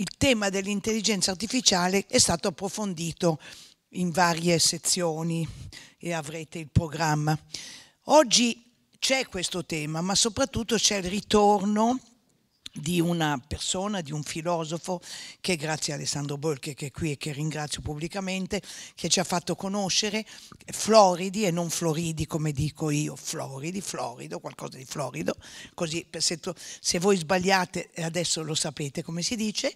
il tema dell'intelligenza artificiale è stato approfondito in varie sezioni e avrete il programma. Oggi c'è questo tema, ma soprattutto c'è il ritorno di una persona, di un filosofo che grazie a Alessandro Bolche che è qui e che ringrazio pubblicamente, che ci ha fatto conoscere Floridi e non Floridi come dico io, Floridi, Florido, qualcosa di florido, così se, tu, se voi sbagliate adesso lo sapete come si dice,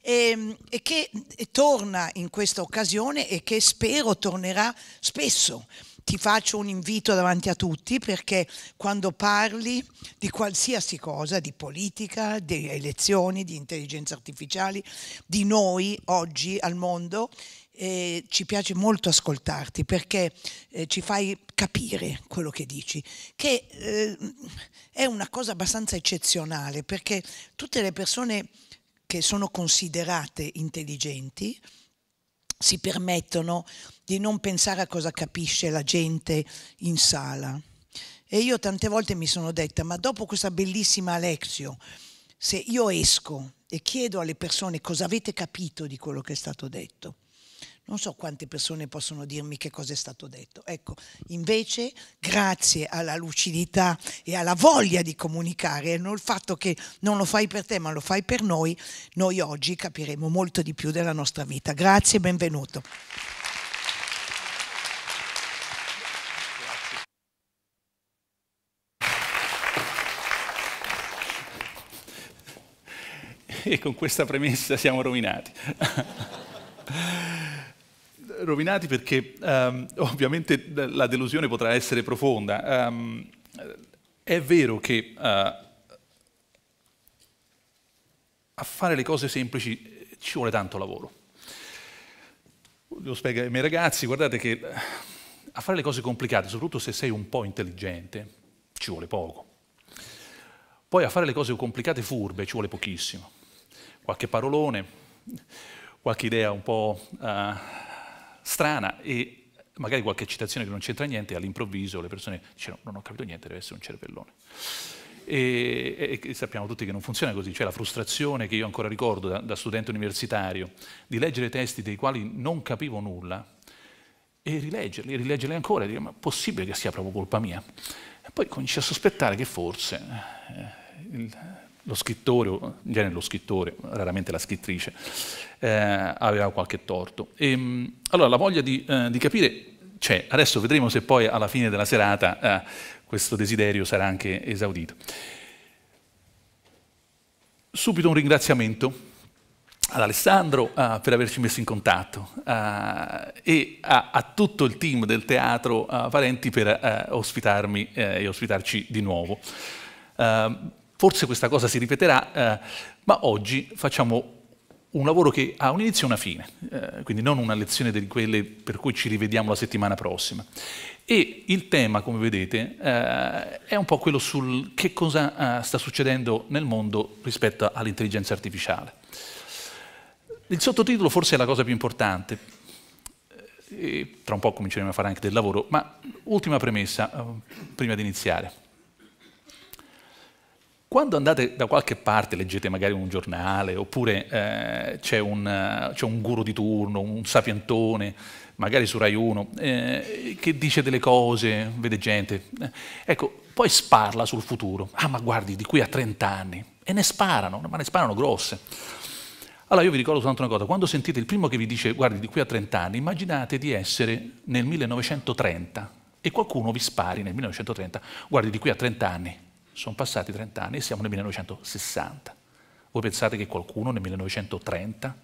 e, ehm, e che torna in questa occasione e che spero tornerà spesso ti faccio un invito davanti a tutti perché quando parli di qualsiasi cosa, di politica, di elezioni, di intelligenze artificiali, di noi oggi al mondo, eh, ci piace molto ascoltarti perché eh, ci fai capire quello che dici, che eh, è una cosa abbastanza eccezionale perché tutte le persone che sono considerate intelligenti, si permettono di non pensare a cosa capisce la gente in sala. E io tante volte mi sono detta, ma dopo questa bellissima Alexio, se io esco e chiedo alle persone cosa avete capito di quello che è stato detto, non so quante persone possono dirmi che cosa è stato detto. Ecco, invece, grazie alla lucidità e alla voglia di comunicare, e al fatto che non lo fai per te ma lo fai per noi, noi oggi capiremo molto di più della nostra vita. Grazie e benvenuto. e con questa premessa siamo rovinati rovinati perché um, ovviamente la delusione potrà essere profonda. Um, è vero che uh, a fare le cose semplici eh, ci vuole tanto lavoro. Lo spiego ai miei ragazzi, guardate che eh, a fare le cose complicate, soprattutto se sei un po' intelligente, ci vuole poco. Poi a fare le cose complicate furbe ci vuole pochissimo. Qualche parolone, qualche idea un po' uh, strana e magari qualche citazione che non c'entra niente, e all'improvviso le persone dicono non ho capito niente, deve essere un cervellone. E, e, sappiamo tutti che non funziona così, cioè la frustrazione che io ancora ricordo da, da studente universitario di leggere testi dei quali non capivo nulla e rileggerli, e rileggerli ancora e dire ma è possibile che sia proprio colpa mia? E poi cominci a sospettare che forse eh, il, lo scrittore, o in genere lo scrittore, raramente la scrittrice, eh, aveva qualche torto. E, ehm, allora la voglia di, eh, di capire c'è, adesso vedremo se poi alla fine della serata eh, questo desiderio sarà anche esaudito. Subito un ringraziamento ad Alessandro uh, per averci messo in contatto uh, e a, a, tutto il team del teatro uh, Valenti per ospitarmi e ospitarci di nuovo. Forse questa cosa si ripeterà, eh, ma oggi facciamo un lavoro che ha un inizio e una fine, eh, quindi non una lezione di quelle per cui ci rivediamo la settimana prossima. E il tema, come vedete, eh, è un po' quello sul che cosa eh, sta succedendo nel mondo rispetto all'intelligenza artificiale. Il sottotitolo forse è la cosa più importante, e tra un po' cominceremo a fare anche del lavoro, ma ultima premessa eh, prima di iniziare. Quando andate da qualche parte, leggete magari un giornale, oppure eh, c'è, un, un, guru di turno, un sapientone, magari su Rai 1, eh, che dice delle cose, vede gente, eh, ecco, poi sparla sul futuro. Ah, ma guardi, di qui a 30 anni. E ne sparano, ma ne sparano grosse. Allora io vi ricordo soltanto una cosa, quando sentite il primo che vi dice guardi di qui a 30 anni, immaginate di essere nel 1930 e qualcuno vi spari nel 1930, guardi di qui a 30 anni, sono passati 30 anni e siamo nel 1960. Voi pensate che qualcuno nel 1930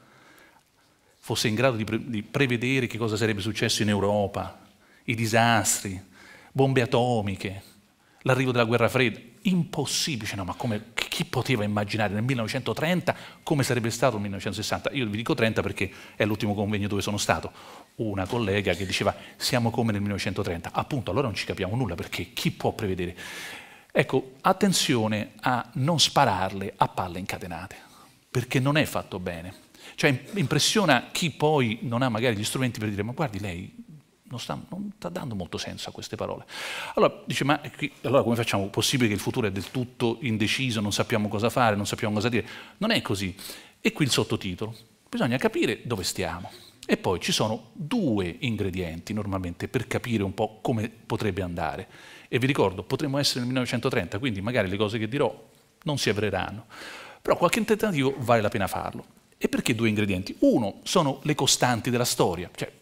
fosse in grado di, pre di prevedere che cosa sarebbe successo in Europa, i disastri, bombe atomiche, l'arrivo della guerra fredda? Impossibile, cioè, no, ma come, chi poteva immaginare nel 1930 come sarebbe stato il 1960? Io vi dico 30 perché è l'ultimo convegno dove sono stato. Una collega che diceva siamo come nel 1930. Appunto, allora non ci capiamo nulla perché chi può prevedere? Ecco, attenzione a non spararle a palle incatenate, perché non è fatto bene. Cioè impressiona chi poi non ha magari gli strumenti per dire ma guardi lei non sta, non sta dando molto senso a queste parole. Allora dice ma qui, allora come facciamo? Possibile che il futuro è del tutto indeciso, non sappiamo cosa fare, non sappiamo cosa dire? Non è così. E qui il sottotitolo. Bisogna capire dove stiamo. E poi ci sono due ingredienti normalmente per capire un po' come potrebbe andare e vi ricordo, potremmo essere nel 1930, quindi magari le cose che dirò non si avvereranno. Però qualche tentativo vale la pena farlo. E perché due ingredienti? Uno, sono le costanti della storia. Cioè,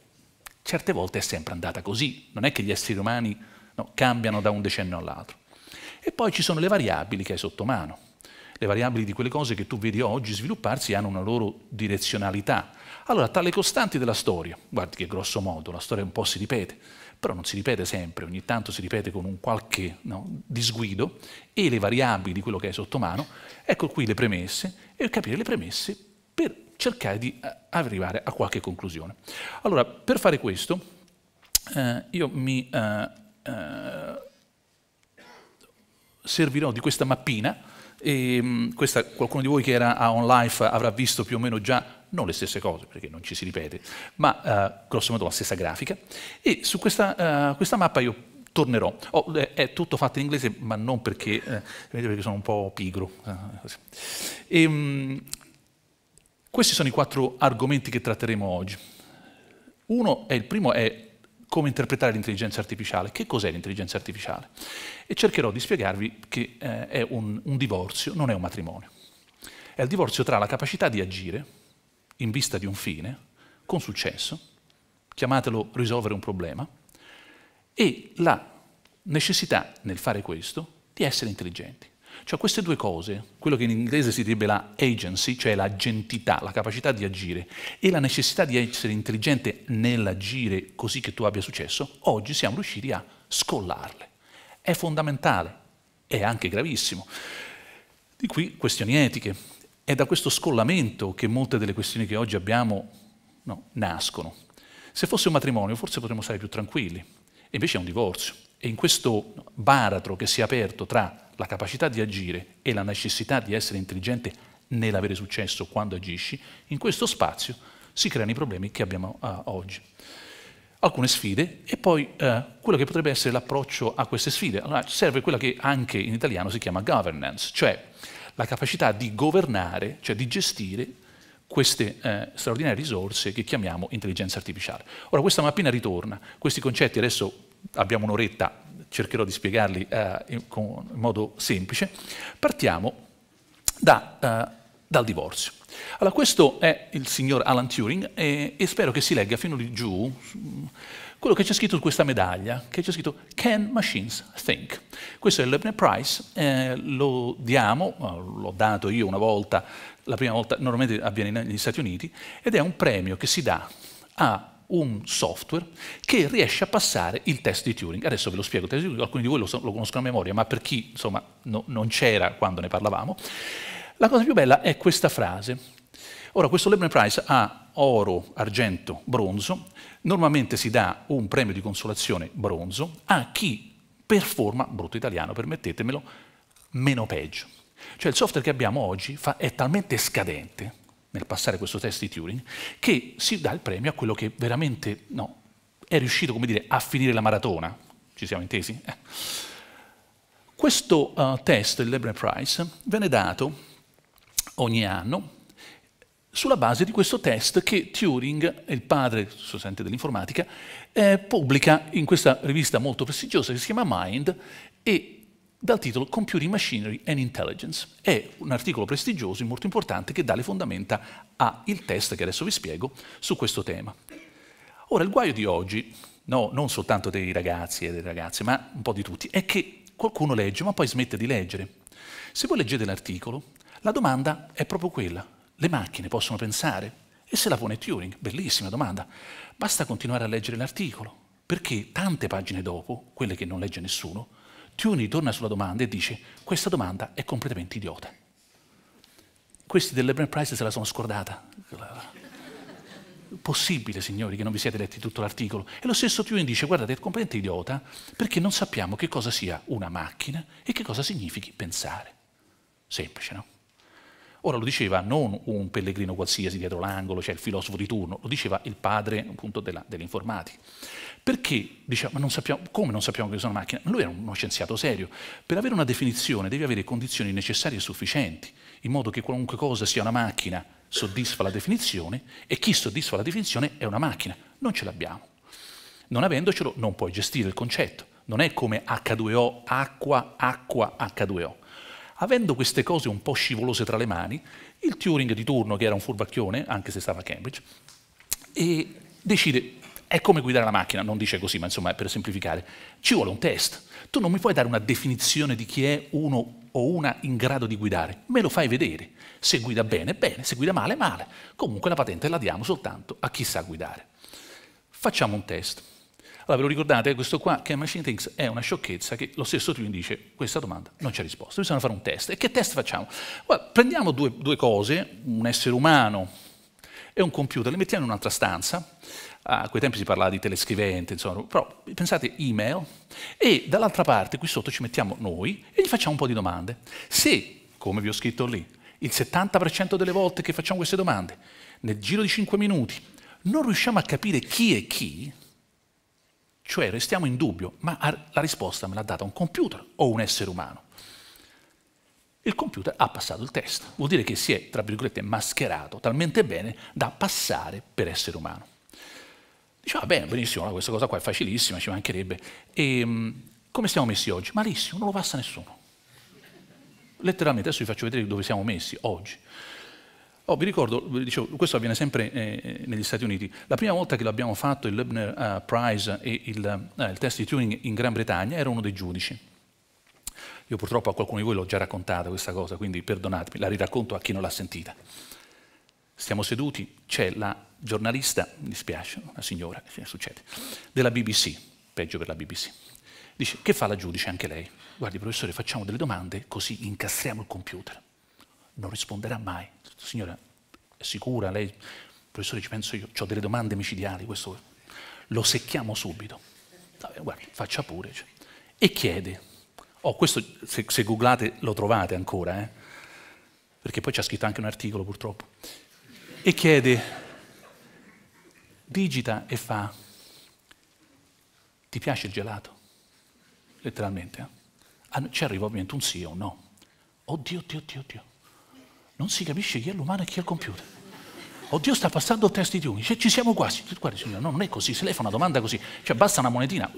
certe volte è sempre andata così. Non è che gli esseri umani no, cambiano da un decennio all'altro. E poi ci sono le variabili che hai sotto mano. Le variabili di quelle cose che tu vedi oggi svilupparsi hanno una loro direzionalità. Allora, tra le costanti della storia, guardi che grosso modo la storia un po' si ripete, però non si ripete sempre, ogni tanto si ripete con un qualche no, disguido, e le variabili di quello che hai sotto mano, ecco qui le premesse, e capire le premesse per cercare di eh, arrivare a qualche conclusione. Allora, per fare questo, eh, io mi eh, eh, servirò di questa mappina, e, mh, mm, questa, qualcuno di voi che era a OnLife avrà visto più o meno già non le stesse cose perché non ci si ripete, ma eh, grosso la stessa grafica. E su questa, eh, questa mappa io tornerò. Oh, è, è, tutto fatto in inglese, ma non perché, eh, perché sono un po' pigro. E, mh, ehm, questi sono i quattro argomenti che tratteremo oggi. Uno è il primo è come interpretare l'intelligenza artificiale. Che cos'è l'intelligenza artificiale? E cercherò di spiegarvi che eh, è un, un divorzio, non è un matrimonio. È il divorzio tra la capacità di agire in vista di un fine, con successo, chiamatelo risolvere un problema, e la necessità nel fare questo di essere intelligenti. Cioè queste due cose, quello che in inglese si direbbe la agency, cioè l'agentità, la capacità di agire, e la necessità di essere intelligente nell'agire così che tu abbia successo, oggi siamo riusciti a scollarle. È fondamentale, è anche gravissimo. Di qui questioni etiche, è da questo scollamento che molte delle questioni che oggi abbiamo no, nascono. Se fosse un matrimonio forse potremmo stare più tranquilli, e invece è un divorzio. E in questo baratro che si è aperto tra la capacità di agire e la necessità di essere intelligente nell'avere successo quando agisci, in questo spazio si creano i problemi che abbiamo uh, oggi. Alcune sfide e poi uh, quello che potrebbe essere l'approccio a queste sfide. Allora serve quella che anche in italiano si chiama governance, cioè la capacità di governare, cioè di gestire queste eh, straordinarie risorse che chiamiamo intelligenza artificiale. Ora questa mappina ritorna, questi concetti adesso abbiamo un'oretta, cercherò di spiegarli eh, in, modo semplice. Partiamo da, eh, dal divorzio. Allora questo è il signor Alan Turing e, eh, e spero che si legga fino di giù quello che c'è scritto su questa medaglia, che c'è scritto Can Machines Think? Questo è il l'Ebner Prize, eh, lo diamo, l'ho dato io una volta, la prima volta normalmente avviene negli Stati Uniti, ed è un premio che si dà a un software che riesce a passare il test di Turing. Adesso ve lo spiego, alcuni di voi lo, so, lo, conoscono a memoria, ma per chi insomma, no, non c'era quando ne parlavamo, la cosa più bella è questa frase. Ora, questo Lebner Prize ha oro, argento, bronzo, Normalmente si dà un premio di consolazione bronzo a chi performa, brutto italiano permettetemelo, meno peggio. Cioè il software che abbiamo oggi fa, è talmente scadente nel passare questo test di Turing che si dà il premio a quello che veramente no, è riuscito dire, a finire la maratona. Ci siamo intesi? Eh. Questo uh, test, il Lebner Prize, viene dato ogni anno sulla base di questo test che Turing, il padre sostente dell'informatica, eh, pubblica in questa rivista molto prestigiosa che si chiama Mind e dal titolo Computing Machinery and Intelligence. È un articolo prestigioso e molto importante che dà le fondamenta al test che adesso vi spiego su questo tema. Ora, il guaio di oggi, no, non soltanto dei ragazzi e delle ragazze, ma un po' di tutti, è che qualcuno legge ma poi smette di leggere. Se voi leggete l'articolo, la domanda è proprio quella. Le macchine possono pensare? E se la pone Turing? Bellissima domanda. Basta continuare a leggere l'articolo, perché tante pagine dopo, quelle che non legge nessuno, Turing torna sulla domanda e dice questa domanda è completamente idiota. Questi del Lebron Prize se la sono scordata. Possibile, signori, che non vi siete letti tutto l'articolo. E lo stesso Turing dice, guardate, è completamente idiota perché non sappiamo che cosa sia una macchina e che cosa significhi pensare. Semplice, no? Ora lo diceva non un pellegrino qualsiasi dietro l'angolo, cioè il filosofo di turno, lo diceva il padre appunto dell'informatica. Perché diciamo, non sappiamo, come non sappiamo che sono macchine? Lui era uno scienziato serio. Per avere una definizione devi avere condizioni necessarie e sufficienti, in modo che qualunque cosa sia una macchina soddisfa la definizione e chi soddisfa la definizione è una macchina. Non ce l'abbiamo. Non avendocelo non puoi gestire il concetto. Non è come H2O, acqua, acqua, H2O. Avendo queste cose un po' scivolose tra le mani, il Turing di turno, che era un furbacchione, anche se stava a Cambridge, decide, è come guidare la macchina, non dice così, ma insomma per semplificare, ci vuole un test. Tu non mi puoi dare una definizione di chi è uno o una in grado di guidare, me lo fai vedere. Se guida bene, bene, se guida male, male. Comunque la patente la diamo soltanto a chi sa guidare. Facciamo un test. Allora, ve lo ricordate, questo qua, che Machine Things, è una sciocchezza che lo stesso Turing dice, questa domanda non c'è risposta, bisogna fare un test. E che test facciamo? Guarda, prendiamo due, due cose, un essere umano e un computer, li mettiamo in un'altra stanza, a quei tempi si parlava di telescrivente, insomma, però pensate email, e dall'altra parte, qui sotto, ci mettiamo noi e gli facciamo un po' di domande. Se, come vi ho scritto lì, il 70% delle volte che facciamo queste domande, nel giro di 5 minuti, non riusciamo a capire chi è chi, cioè restiamo in dubbio, ma la risposta me l'ha data un computer o un essere umano? Il computer ha passato il test, vuol dire che si è, tra virgolette, mascherato talmente bene da passare per essere umano. Dice, va ah, bene, benissimo, questa cosa qua è facilissima, ci mancherebbe. E, ehm, come siamo messi oggi? Malissimo, non lo passa nessuno. Letteralmente, adesso vi faccio vedere dove siamo messi oggi. Oh, vi ricordo, dicevo, questo avviene sempre eh, eh, negli Stati Uniti. La prima volta che l'abbiamo fatto, il Lebner uh, Prize e il, uh, il, test di Turing in Gran Bretagna, era uno dei giudici. Io purtroppo a qualcuno di voi l'ho già raccontata questa cosa, quindi perdonatemi, la riracconto a chi non l'ha sentita. Stiamo seduti, c'è la giornalista, mi dispiace, una signora, che succede, della BBC, peggio per la BBC. Dice, che fa la giudice anche lei? Guardi professore, facciamo delle domande così incastriamo il computer. Non risponderà mai, signora, è sicura? Lei, professore, ci penso io, ho delle domande micidiali, questo, lo secchiamo subito. guarda, faccia pure. Cioè. E chiede, oh, questo se, se googlate lo trovate ancora, eh? perché poi c'è scritto anche un articolo purtroppo, e chiede, digita e fa, ti piace il gelato? Letteralmente. Eh? Ah, ci arriva ovviamente un sì o un no. Oddio, oddio, oddio, oddio non si capisce chi è l'umano e chi è il computer. Oddio, sta passando il test di Turing, cioè, ci siamo quasi. Guardi signore, no, non è così, se lei fa una domanda così, cioè basta una monetina,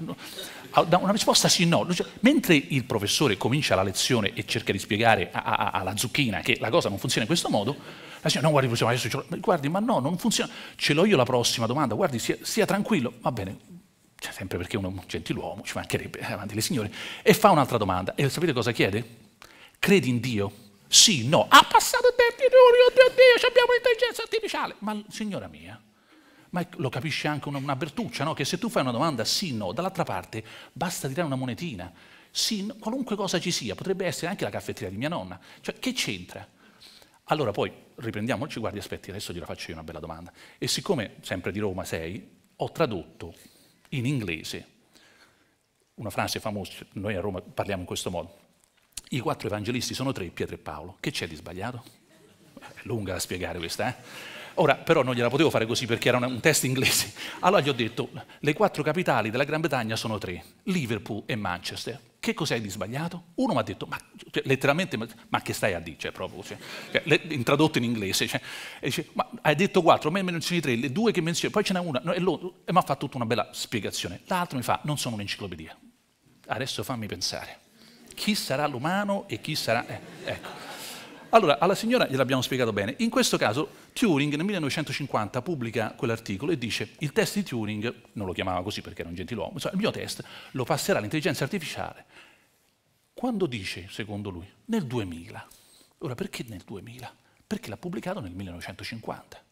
da una risposta sì no. Cioè, mentre il professore comincia la lezione e cerca di spiegare a, a, a, alla zucchina che la cosa non funziona in questo modo, la signora, no guardi, possiamo adesso, guardi, ma no, non funziona, ce l'ho io la prossima domanda, guardi, sia, sia tranquillo, va bene, cioè, sempre perché uno è un gentiluomo, ci mancherebbe eh, avanti le signore, e fa un'altra domanda, e sapete cosa chiede? Credi in Dio? Sì, no, ha passato il tempo, oh Dio, Dio, abbiamo l'intelligenza artificiale. Ma signora mia, ma lo capisce anche una, una Bertuccia, no? Che se tu fai una domanda sì, no, dall'altra parte basta tirare una monetina. Sì, no, qualunque cosa ci sia, potrebbe essere anche la caffetteria di mia nonna. Cioè, che c'entra? Allora poi riprendiamoci, guardi, aspetti, adesso gliela faccio io una bella domanda. E siccome sempre di Roma sei, ho tradotto in inglese una frase famosa, noi a Roma parliamo in questo modo, i quattro evangelisti sono tre, Pietro e Paolo. Che c'è di sbagliato? È lunga da spiegare questa, eh? Ora, però non gliela potevo fare così perché era un test inglese. Allora gli ho detto, le quattro capitali della Gran Bretagna sono tre, Liverpool e Manchester. Che cos'hai di sbagliato? Uno mi ha detto, ma cioè, letteralmente, ma, che stai a dire? Cioè, proprio, cioè, cioè, tradotto in inglese. Cioè, dice, ma hai detto quattro, a me menzioni tre, le due che menzioni, poi ce n'è una. No, e, e mi ha fatto tutta una bella spiegazione. L'altro mi fa, non sono un'enciclopedia. Adesso fammi pensare chi sarà l'umano e chi sarà... Eh, ecco. Allora, alla signora gliel'abbiamo spiegato bene. In questo caso Turing nel 1950 pubblica quell'articolo e dice il test di Turing, non lo chiamava così perché era un gentiluomo, insomma, il mio test lo passerà l'intelligenza artificiale. Quando dice, secondo lui? Nel 2000. Ora, perché nel 2000? Perché l'ha pubblicato nel 1950.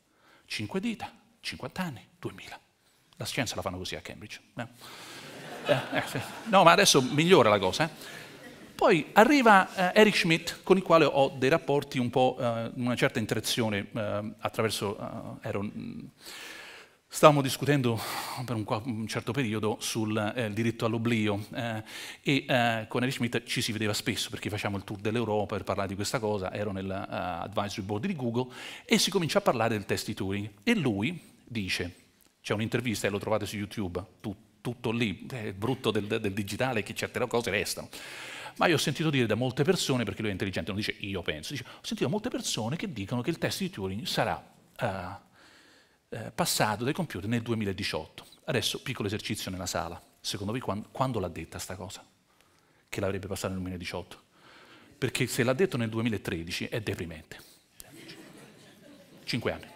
Cinque dita, 50 anni, 2000. La scienza la fanno così a Cambridge. Eh, eh, eh no, ma adesso migliora la cosa. Eh. Poi arriva eh, Eric Schmidt, con il quale ho dei rapporti un po', eh, una certa interazione eh, attraverso... Eh, ero, Stavamo discutendo per un, un certo periodo sul eh, diritto all'oblio eh, e eh, con Eric Schmidt ci si vedeva spesso perché facciamo il tour dell'Europa per parlare di questa cosa, ero nell'advisory eh, advisory board di Google e si comincia a parlare del test di Turing e lui dice, c'è un'intervista e lo trovate su YouTube, tu, tutto lì, è brutto del, del digitale che certe cose restano ma io ho sentito dire da molte persone, perché lui è intelligente, non dice io penso, dice, ho sentito molte persone che dicono che il test di Turing sarà uh, uh, passato dai computer nel 2018. Adesso piccolo esercizio nella sala. Secondo voi quando, quando l'ha detta sta cosa? Che l'avrebbe passata nel 2018? Perché se l'ha detto nel 2013 è deprimente. Cinque anni.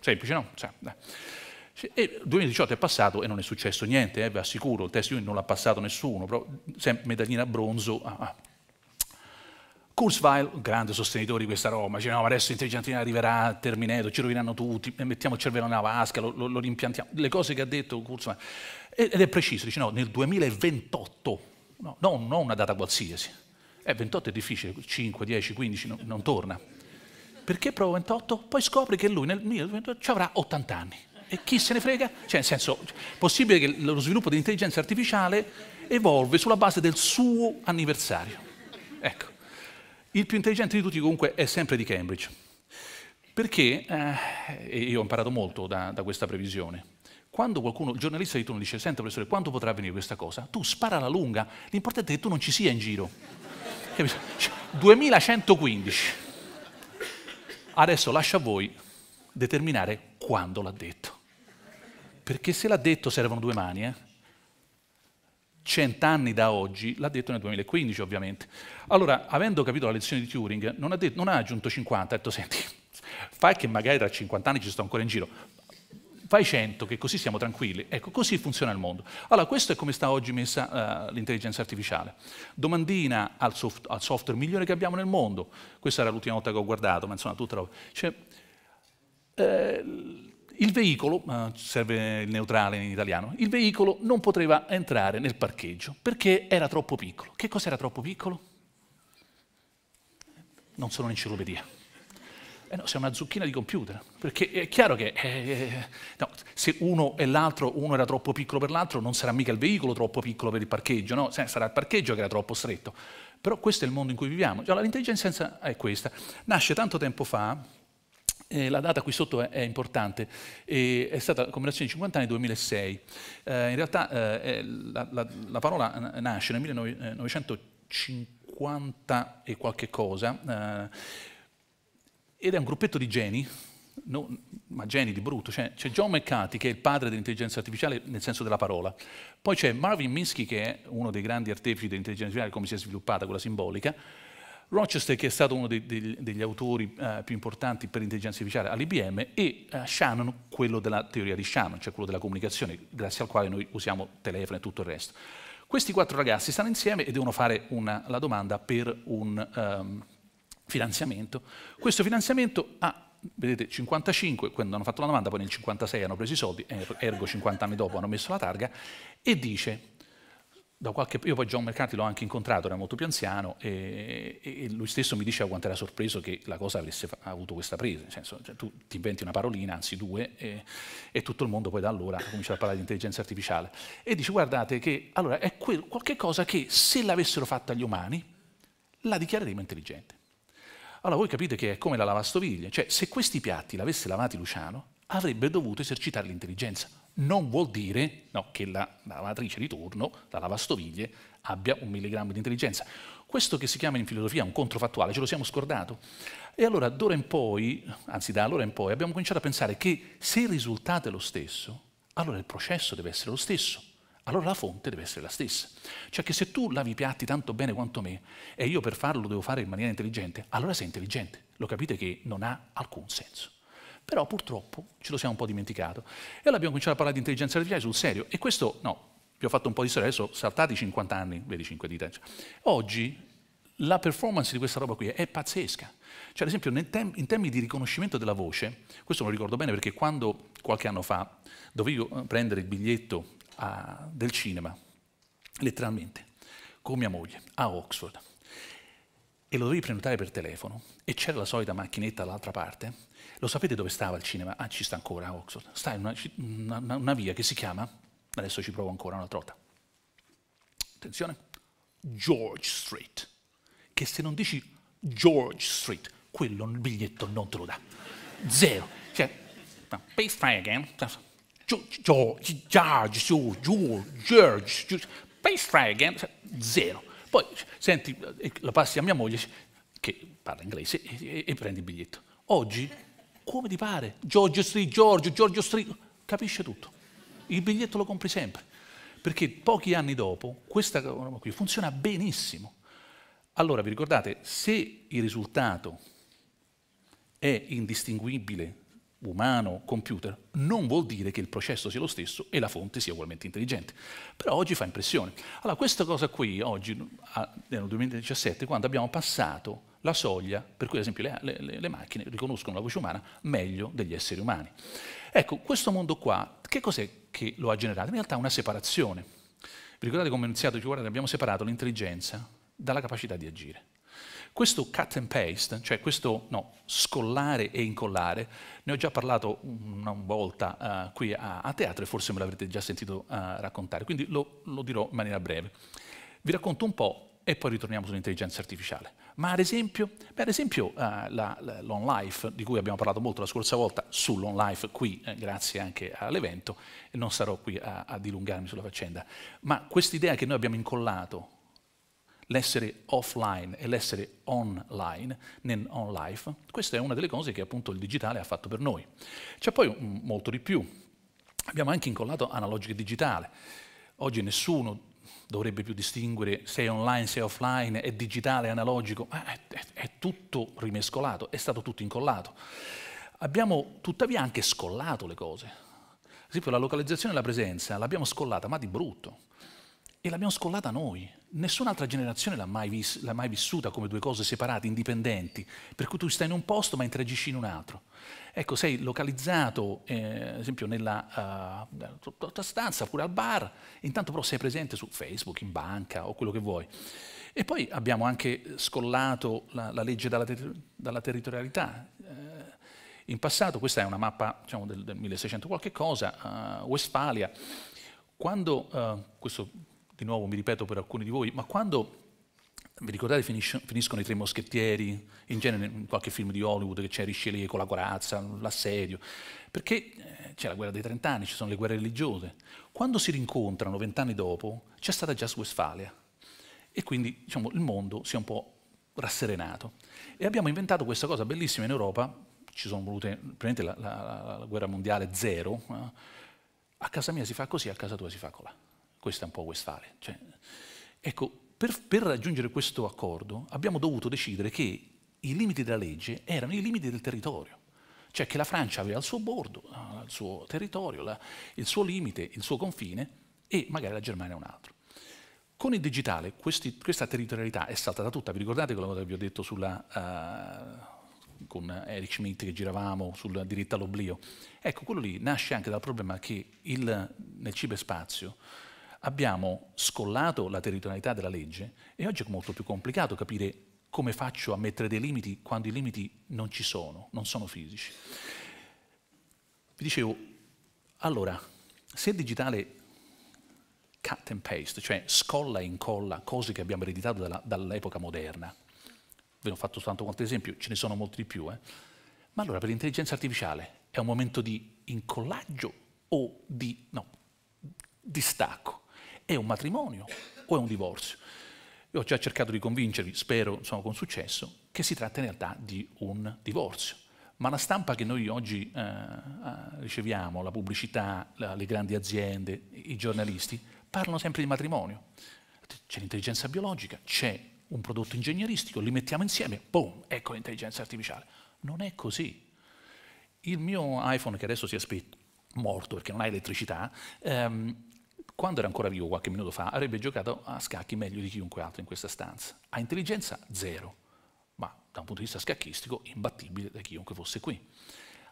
Semplice, no? Cioè, e 2018 è passato e non è successo niente, eh, vi assicuro, il test unit non l'ha passato nessuno, però sempre medaglina bronzo. Ah, ah. Kurzweil, grande sostenitore di questa roba, dice no, adesso intelligentina arriverà, terminato, ci rovineranno tutti, mettiamo il cervello nella vasca, lo, lo, lo rimpiantiamo, le cose che ha detto Kurzweil. Ed è preciso, dice no, nel 2028, no, non no una data qualsiasi. Eh, 28 è difficile, 5, 10, 15, no, non torna. Perché prova 28? Poi scopre che lui nel 2028 avrà 80 anni. E chi se ne frega? Cioè, nel senso, è possibile che lo sviluppo dell'intelligenza artificiale evolve sulla base del suo anniversario. Ecco, il più intelligente di tutti comunque è sempre di Cambridge, perché, eh, io ho imparato molto da, da questa previsione, quando qualcuno, il giornalista di turno dice, senta professore, quando potrà avvenire questa cosa? Tu spara alla lunga, l'importante è che tu non ci sia in giro. 2115. Cioè, Adesso lascia a voi determinare quando l'ha detto. Perché se l'ha detto servono due mani, eh? cent'anni da oggi, l'ha detto nel 2015 ovviamente. Allora, avendo capito la lezione di Turing, non ha, detto, non ha aggiunto 50, ha detto, senti, fai che magari tra 50 anni ci sto ancora in giro, fai 100 che così siamo tranquilli. Ecco, così funziona il mondo. Allora, questo è come sta oggi messa uh, l'intelligenza artificiale. Domandina al, soft, al, software migliore che abbiamo nel mondo. Questa era l'ultima volta che ho guardato, ma insomma, tutta roba. Cioè, eh, il veicolo, serve il neutrale in italiano, il veicolo non poteva entrare nel parcheggio perché era troppo piccolo. Che cos'era troppo piccolo? Non sono un'enciclopedia. Eh no, sei una zucchina di computer, perché è chiaro che eh, eh no, se uno e l'altro, uno era troppo piccolo per l'altro, non sarà mica il veicolo troppo piccolo per il parcheggio, no? sarà il parcheggio che era troppo stretto. Però questo è il mondo in cui viviamo. Cioè, l'intelligenza è questa. Nasce tanto tempo fa, eh, la data qui sotto è, è importante, e è stata la commemorazione di 50 anni 2006. Eh, in realtà eh, la, la, la, parola nasce nel 1950 eh, e qualche cosa, eh, ed è un gruppetto di geni, no, ma geni di brutto, cioè, c'è cioè, John McCarthy che è il padre dell'intelligenza artificiale nel senso della parola, poi c'è Marvin Minsky che è uno dei grandi artefici dell'intelligenza artificiale, come si è sviluppata quella simbolica, Rochester che è stato uno dei, dei, degli autori eh, più importanti per l'intelligenza artificiale all'IBM e eh, Shannon, quello della teoria di Shannon, cioè quello della comunicazione, grazie al quale noi usiamo telefono e tutto il resto. Questi quattro ragazzi stanno insieme e devono fare una, la domanda per un um, finanziamento. Questo finanziamento ha vedete 55, quando hanno fatto la domanda, poi nel 56 hanno preso i soldi, er-, ergo 50 anni dopo hanno messo la targa, e dice da qualche... Io poi John Mercanti l'ho anche incontrato, era molto più anziano, e, e, lui stesso mi diceva quanto era sorpreso che la cosa avesse avuto questa presa, nel senso cioè, tu ti inventi una parolina, anzi due, e, e tutto il mondo poi da allora comincia a parlare di intelligenza artificiale. E dice guardate che allora è quel, qualche cosa che se l'avessero fatta gli umani la dichiareremo intelligente. Allora voi capite che è come la lavastoviglie, cioè se questi piatti l'avesse lavati Luciano avrebbe dovuto esercitare l'intelligenza, non vuol dire no, che la, lavatrice di turno, la lavastoviglie, abbia un milligrammo di intelligenza. Questo che si chiama in filosofia un controfattuale, ce lo siamo scordato. E allora d'ora in poi, anzi da allora in poi, abbiamo cominciato a pensare che se il risultato è lo stesso, allora il processo deve essere lo stesso, allora la fonte deve essere la stessa. Cioè che se tu lavi i piatti tanto bene quanto me e io per farlo devo fare in maniera intelligente, allora sei intelligente. Lo capite che non ha alcun senso. Però purtroppo ce lo siamo un po' dimenticato. E allora abbiamo cominciato a parlare di intelligenza artificiale sul serio. E questo, no, vi ho fatto un po' di storia, adesso saltati i 50 anni, vedi 5 dita. Cioè, oggi la performance di questa roba qui è pazzesca. Cioè, ad esempio, tem in termini di riconoscimento della voce, questo me lo ricordo bene perché quando qualche anno fa dovevo eh, prendere il biglietto a, ah, del cinema, letteralmente, con mia moglie, a Oxford, e lo dovevi prenotare per telefono, e c'era la solita macchinetta dall'altra parte, lo sapete dove stava il cinema? Ah, ci sta ancora a Oxford. Sta in una, una, una via che si chiama, adesso ci provo ancora una trota, attenzione, George Street. Che se non dici George Street, quello il biglietto non te lo dà. Zero. Cioè, no, please try again. George, George, George, George, George, please try again. Zero. Poi senti, eh, la passi a mia moglie che parla inglese e, e, e prendi il biglietto. Oggi come ti pare. Giorgio Street, Giorgio, Giorgio Street, capisce tutto. Il biglietto lo compri sempre. Perché pochi anni dopo questa roba qui funziona benissimo. Allora, vi ricordate, se il risultato è indistinguibile umano, computer, non vuol dire che il processo sia lo stesso e la fonte sia ugualmente intelligente. Però oggi fa impressione. Allora, questa cosa qui, oggi, nel 2017, quando abbiamo passato la soglia per cui ad esempio le, le, le, macchine riconoscono la voce umana meglio degli esseri umani. Ecco, questo mondo qua, che cos'è che lo ha generato? In realtà è una separazione. Vi ricordate come ho iniziato, ci guardate, abbiamo separato l'intelligenza dalla capacità di agire. Questo cut and paste, cioè questo no, scollare e incollare, ne ho già parlato una volta uh, qui a, a, teatro e forse me l'avrete già sentito uh, raccontare, quindi lo, lo dirò in maniera breve. Vi racconto un po' e poi ritorniamo sull'intelligenza artificiale. Ma ad esempio, beh, ad esempio uh, la, la, l'on life, di cui abbiamo parlato molto la scorsa volta, sull'on life qui, eh, grazie anche all'evento, non sarò qui a, a dilungarmi sulla faccenda, ma quest'idea che noi abbiamo incollato, l'essere offline e l'essere online, nel on life, questa è una delle cose che appunto il digitale ha fatto per noi. C'è poi m- molto di più, abbiamo anche incollato analogico e digitale, oggi nessuno dovrebbe più distinguere se è online, se è offline, è digitale, è analogico, è, è, è tutto rimescolato, è stato tutto incollato. Abbiamo tuttavia anche scollato le cose. Ad esempio la localizzazione e la presenza l'abbiamo scollata, ma di brutto. E l'abbiamo scollata noi nessun'altra generazione l'ha mai, vis mai, vissuta come due cose separate, indipendenti, per cui tu stai in un posto ma interagisci in un altro. Ecco, sei localizzato, eh, ad esempio, nella uh, tua stanza, pure al bar, intanto però sei presente su Facebook, in banca o quello che vuoi. E poi abbiamo anche scollato la, la legge dalla, ter dalla territorialità. Eh, in passato, questa è una mappa diciamo, del, del, 1600 qualche cosa, uh, Westfalia, quando uh, questo di nuovo mi ripeto per alcuni di voi, ma quando, vi ricordate, finiscono i tre moschettieri, in genere in qualche film di Hollywood che c'è Richelieu con la corazza, l'assedio, perché eh, c'è la guerra dei trent'anni, ci sono le guerre religiose. Quando si rincontrano vent'anni dopo, c'è stata già Westfalia e quindi diciamo, il mondo si è un po' rasserenato. E abbiamo inventato questa cosa bellissima in Europa, ci sono volute praticamente la, la, la guerra mondiale zero, eh, a casa mia si fa così, a casa tua si fa colà. Questa è un po' Westfalen. Cioè, ecco, per, per raggiungere questo accordo abbiamo dovuto decidere che i limiti della legge erano i limiti del territorio cioè che la Francia aveva il suo bordo, il suo territorio, la, il suo limite, il suo confine e magari la Germania un altro. Con il digitale questi, questa territorialità è saltata tutta, vi ricordate quello che vi ho detto sulla, uh, con Eric Schmidt che giravamo sul diritto all'oblio? Ecco, quello lì nasce anche dal problema che il, nel ciberspazio abbiamo scollato la territorialità della legge e oggi è molto più complicato capire come faccio a mettere dei limiti quando i limiti non ci sono, non sono fisici. Vi dicevo, allora, se il digitale cut and paste, cioè scolla e incolla cose che abbiamo ereditato dall'epoca moderna, ve ne ho fatto soltanto qualche esempio, ce ne sono molti di più, eh? ma allora per l'intelligenza artificiale è un momento di incollaggio o di no, distacco? è un matrimonio o è un divorzio. Io ho già cercato di convincervi, spero insomma, con successo, che si tratta in realtà di un divorzio. Ma la stampa che noi oggi eh, ah, riceviamo, la pubblicità, la, le grandi aziende, i giornalisti, parlano sempre di matrimonio. C'è l'intelligenza biologica, c'è un prodotto ingegneristico, li mettiamo insieme, boom, ecco l'intelligenza artificiale. Non è così. Il mio iPhone, che adesso si è spento, morto perché non ha elettricità, ehm, quando era ancora vivo qualche minuto fa, avrebbe giocato a scacchi meglio di chiunque altro in questa stanza. Ha intelligenza zero, ma da un punto di vista scacchistico imbattibile da chiunque fosse qui.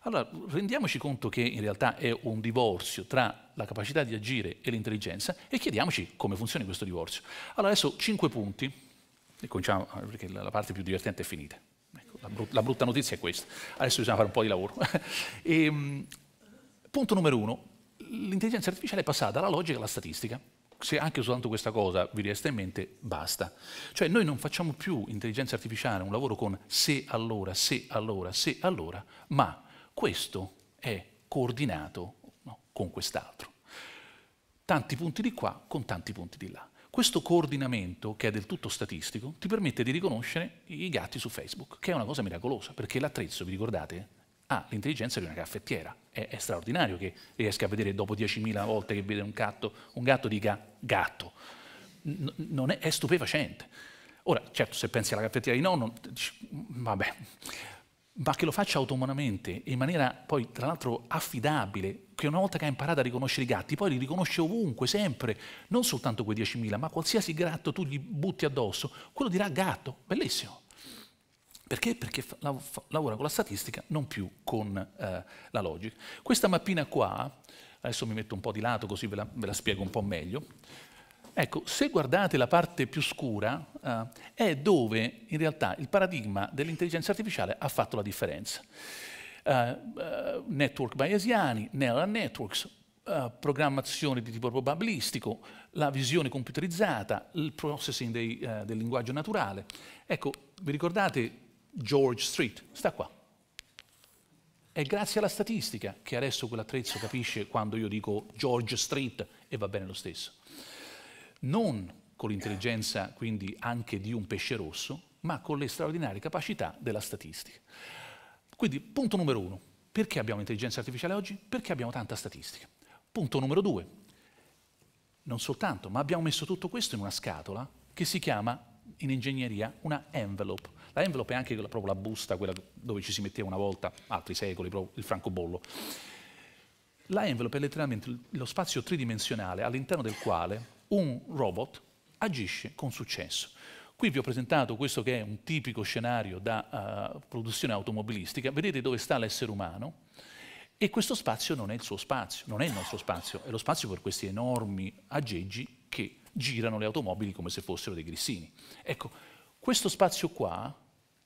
Allora, rendiamoci conto che in realtà è un divorzio tra la capacità di agire e l'intelligenza e chiediamoci come funziona questo divorzio. Allora, adesso cinque punti, e cominciamo eh, perché la parte più divertente è finita. Ecco, la, brutta, la, brutta notizia è questa. Adesso bisogna fare un po' di lavoro. e, ehm, punto numero uno, l'intelligenza artificiale è passata dalla logica alla statistica. Se anche soltanto questa cosa vi resta in mente, basta. Cioè noi non facciamo più intelligenza artificiale, un lavoro con se allora, se allora, se allora, ma questo è coordinato no, con quest'altro. Tanti punti di qua con tanti punti di là. Questo coordinamento, che è del tutto statistico, ti permette di riconoscere i gatti su Facebook, che è una cosa miracolosa, perché l'attrezzo, vi ricordate, ha ah, l'intelligenza di una caffettiera. È, è, straordinario che riesca a vedere dopo 10.000 volte che vede un gatto, un gatto dica gatto. N è, è, stupefacente. Ora, certo, se pensi alla caffettiera di nonno, mm, vabbè, ma che lo faccia autonomamente in maniera poi tra l'altro affidabile, che una volta che ha imparato a riconoscere i gatti, poi li riconosce ovunque, sempre, non soltanto quei 10.000, ma qualsiasi gatto tu gli butti addosso, quello dirà gatto, bellissimo. Perché? Perché lavora con la statistica, non più con eh, la logica. Questa mappina qua, adesso mi metto un po' di lato così ve la, ve la spiego un po' meglio, Ecco, se guardate la parte più scura, eh, è dove in realtà il paradigma dell'intelligenza artificiale ha fatto la differenza. Eh, eh, network bayesiani, neural networks, eh, programmazione di tipo probabilistico, la visione computerizzata, il processing dei, eh, del linguaggio naturale. Ecco, vi ricordate George Street, sta qua. È grazie alla statistica che adesso quell'attrezzo capisce quando io dico George Street e va bene lo stesso. Non con l'intelligenza quindi anche di un pesce rosso, ma con le straordinarie capacità della statistica. Quindi punto numero uno, perché abbiamo intelligenza artificiale oggi? Perché abbiamo tanta statistica. Punto numero due, non soltanto, ma abbiamo messo tutto questo in una scatola che si chiama in ingegneria una envelope, la envelope è anche quella, proprio la busta, quella dove ci si metteva una volta, altri secoli, proprio il francobollo. La envelope è letteralmente lo spazio tridimensionale all'interno del quale un robot agisce con successo. Qui vi ho presentato questo che è un tipico scenario da uh, produzione automobilistica. Vedete dove sta l'essere umano e questo spazio non è il suo spazio, non è il nostro spazio, è lo spazio per questi enormi aggeggi che girano le automobili come se fossero dei grissini. Ecco, questo spazio qua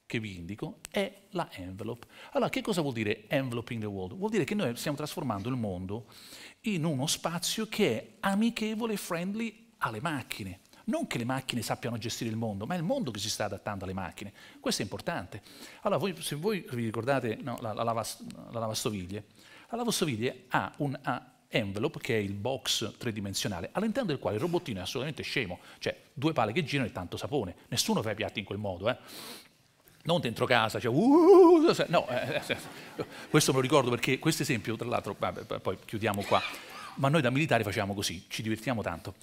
che vi indico è la envelope. Allora, che cosa vuol dire enveloping the world? Vuol dire che noi stiamo trasformando il mondo in uno spazio che è amichevole e friendly alle macchine. Non che le macchine sappiano gestire il mondo, ma è il mondo che si sta adattando alle macchine. Questo è importante. Allora, voi, se voi vi ricordate no, la, la, lavas la, lavastoviglie, la lavastoviglie ha un ha envelope, che è il box tridimensionale, all'interno del quale il robottino è assolutamente scemo, cioè due pale che girano e tanto sapone. Nessuno fa i piatti in quel modo. Eh? non dentro casa, cioè, uh, no, eh, questo me lo ricordo perché questo esempio, tra l'altro, poi chiudiamo qua, ma noi da militari facevamo così, ci divertiamo tanto.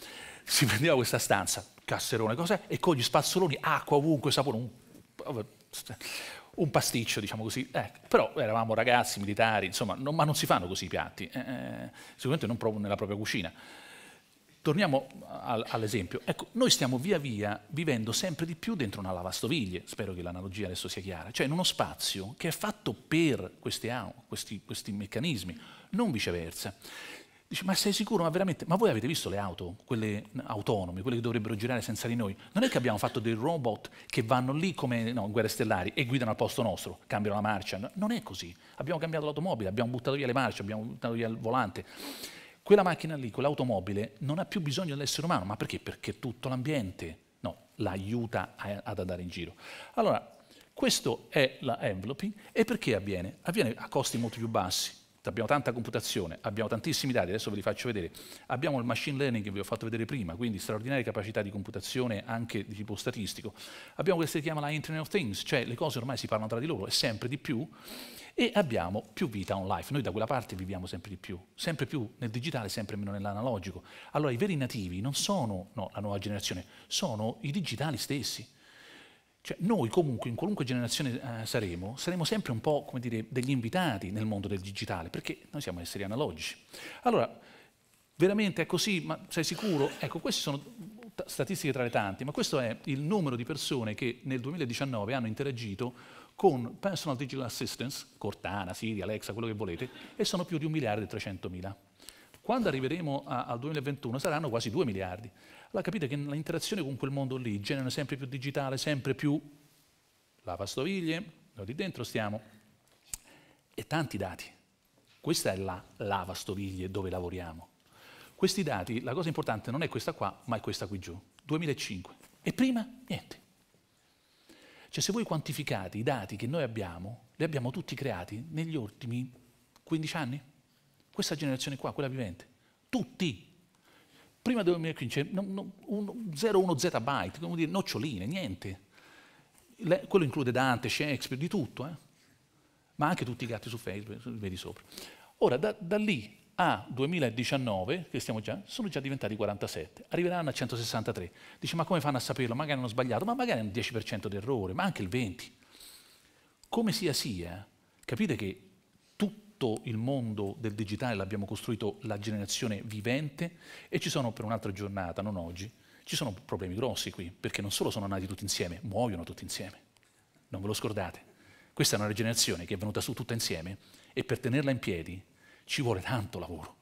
Si prendeva questa stanza, casserone, cos'è? E con gli spazzoloni, acqua ovunque, sapone, un, un pasticcio, diciamo così. Eh, però eravamo ragazzi, militari, insomma, non, ma non si fanno così i piatti, eh, eh sicuramente non proprio nella propria cucina. Torniamo all'esempio. Ecco, noi stiamo via via vivendo sempre di più dentro una lavastoviglie, spero che l'analogia adesso sia chiara, cioè in uno spazio che è fatto per questi, questi, questi meccanismi, non viceversa. Dici, ma sei sicuro? Ma veramente? Ma voi avete visto le auto, quelle autonome, quelle che dovrebbero girare senza di noi? Non è che abbiamo fatto dei robot che vanno lì come no, guerre stellari e guidano al posto nostro, cambiano la marcia? No, non è così. Abbiamo cambiato l'automobile, abbiamo buttato via le marce, abbiamo buttato via il volante quella macchina lì, quell'automobile, non ha più bisogno dell'essere umano. Ma perché? Perché tutto l'ambiente no, l'aiuta ad andare in giro. Allora, questo è la l'enveloping e perché avviene? Avviene a costi molto più bassi abbiamo tanta computazione, abbiamo tantissimi dati, adesso ve li faccio vedere, abbiamo il machine learning che vi ho fatto vedere prima, quindi straordinarie capacità di computazione anche di tipo statistico, abbiamo questo che si chiama la Internet of Things, cioè le cose ormai si parlano tra di loro e sempre di più, e abbiamo più vita on life, noi da quella parte viviamo sempre di più, sempre più nel digitale, sempre meno nell'analogico. Allora i veri nativi non sono no, la nuova generazione, sono i digitali stessi. Cioè, noi comunque, in qualunque generazione eh, saremo, saremo sempre un po' come dire, degli invitati nel mondo del digitale, perché noi siamo esseri analogici. Allora, veramente è così, ma sei sicuro? Ecco, queste sono statistiche tra le tante, ma questo è il numero di persone che nel 2019 hanno interagito con Personal Digital Assistance, Cortana, Siri, Alexa, quello che volete, e sono più di 1 miliardo e 300 mila. Quando arriveremo a, al 2021 saranno quasi 2 miliardi allora capite che l'interazione con quel mondo lì, genera sempre più digitale, sempre più lavastoviglie, noi lì dentro stiamo, e tanti dati. Questa è la lavastoviglie dove lavoriamo. Questi dati, la cosa importante non è questa qua, ma è questa qui giù, 2005. E prima niente. Cioè se voi quantificate i dati che noi abbiamo, li abbiamo tutti creati negli ultimi 15 anni. Questa generazione qua, quella vivente. Tutti prima del 2015 0,1 zettabyte, come dire, noccioline, niente. Le, quello include Dante, Shakespeare, di tutto, eh? ma anche tutti i gatti su Facebook, vedi sopra. Ora, da, da lì a 2019, che stiamo già, sono già diventati 47, arriveranno a 163. Dice, ma come fanno a saperlo? Magari hanno sbagliato, ma magari hanno il 10% d'errore, ma anche il 20%. Come sia sia, capite che tutto il mondo del digitale l'abbiamo costruito la generazione vivente e ci sono per un'altra giornata, non oggi, ci sono problemi grossi qui, perché non solo sono nati tutti insieme, muoiono tutti insieme. Non ve lo scordate. Questa è una generazione che è venuta su tutta insieme e per tenerla in piedi ci vuole tanto lavoro.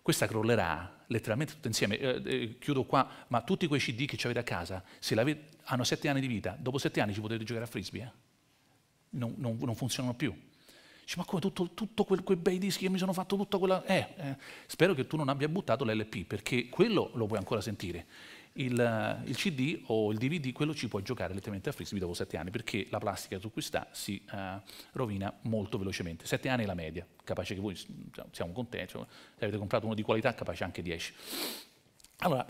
Questa crollerà letteralmente tutta insieme. Eh, eh, chiudo qua, ma tutti quei CD che avete a casa, se hanno sette anni di vita, dopo sette anni ci potete giocare a frisbee? Eh? Non, non, non funzionano più Dice, ma come tutto, tutto quel, quei bei dischi che mi sono fatto, tutta quella... Eh, eh, spero che tu non abbia buttato l'LP, perché quello lo puoi ancora sentire. Il, eh, il, CD o il DVD, quello ci puoi giocare letteralmente a frisbee dopo sette anni, perché la plastica su cui sta si uh, rovina molto velocemente. Sette anni è la media, capace che voi cioè, siamo contenti, cioè, se avete comprato uno di qualità, capace anche dieci. Allora,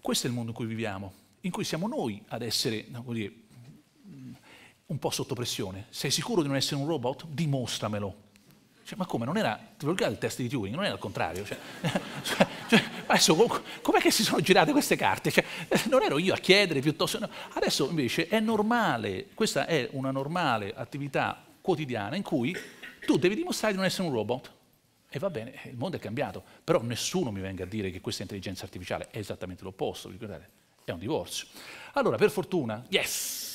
questo è il mondo in cui viviamo, in cui siamo noi ad essere, come dire, un po' sotto pressione. Sei sicuro di non essere un robot? Dimostramelo. Cioè, ma come? Non era, ti ricordate il test di Turing? Non era il contrario. Cioè, cioè, cioè, adesso com'è che si sono girate queste carte? Cioè, eh, non ero io a chiedere piuttosto. No. Adesso invece è normale, questa è una normale attività quotidiana in cui tu devi dimostrare di non essere un robot. E va bene, il mondo è cambiato, però nessuno mi venga a dire che questa intelligenza artificiale è esattamente l'opposto, ricordate? È un divorzio. Allora, per fortuna, yes!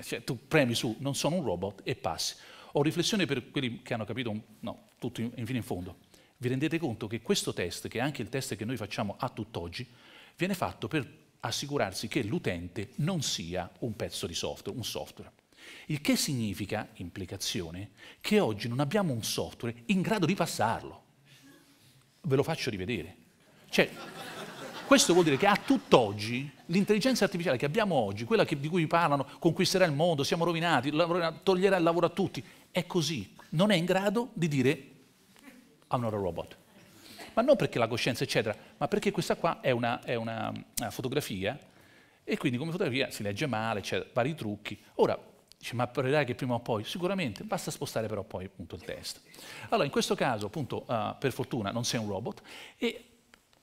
cioè, tu premi su non sono un robot e passi. Ho riflessione per quelli che hanno capito, no, tutto in, fino in fondo. Vi rendete conto che questo test, che è anche il test che noi facciamo a tutt'oggi, viene fatto per assicurarsi che l'utente non sia un pezzo di software, un software. Il che significa, implicazione, che oggi non abbiamo un software in grado di passarlo. Ve lo faccio rivedere. Cioè, questo vuol dire che a tutt'oggi l'intelligenza artificiale che abbiamo oggi, quella che, di cui parlano, conquisterà il mondo, siamo rovinati, toglierà il lavoro a tutti, è così. Non è in grado di dire I'm not a robot. Ma non perché la coscienza, eccetera, ma perché questa qua è una, è una, una fotografia e quindi come fotografia si legge male, c'è vari trucchi. Ora, dice, ma parlerai che prima o poi? Sicuramente, basta spostare però poi appunto il testo. Allora, in questo caso, appunto, uh, per fortuna non sei un robot e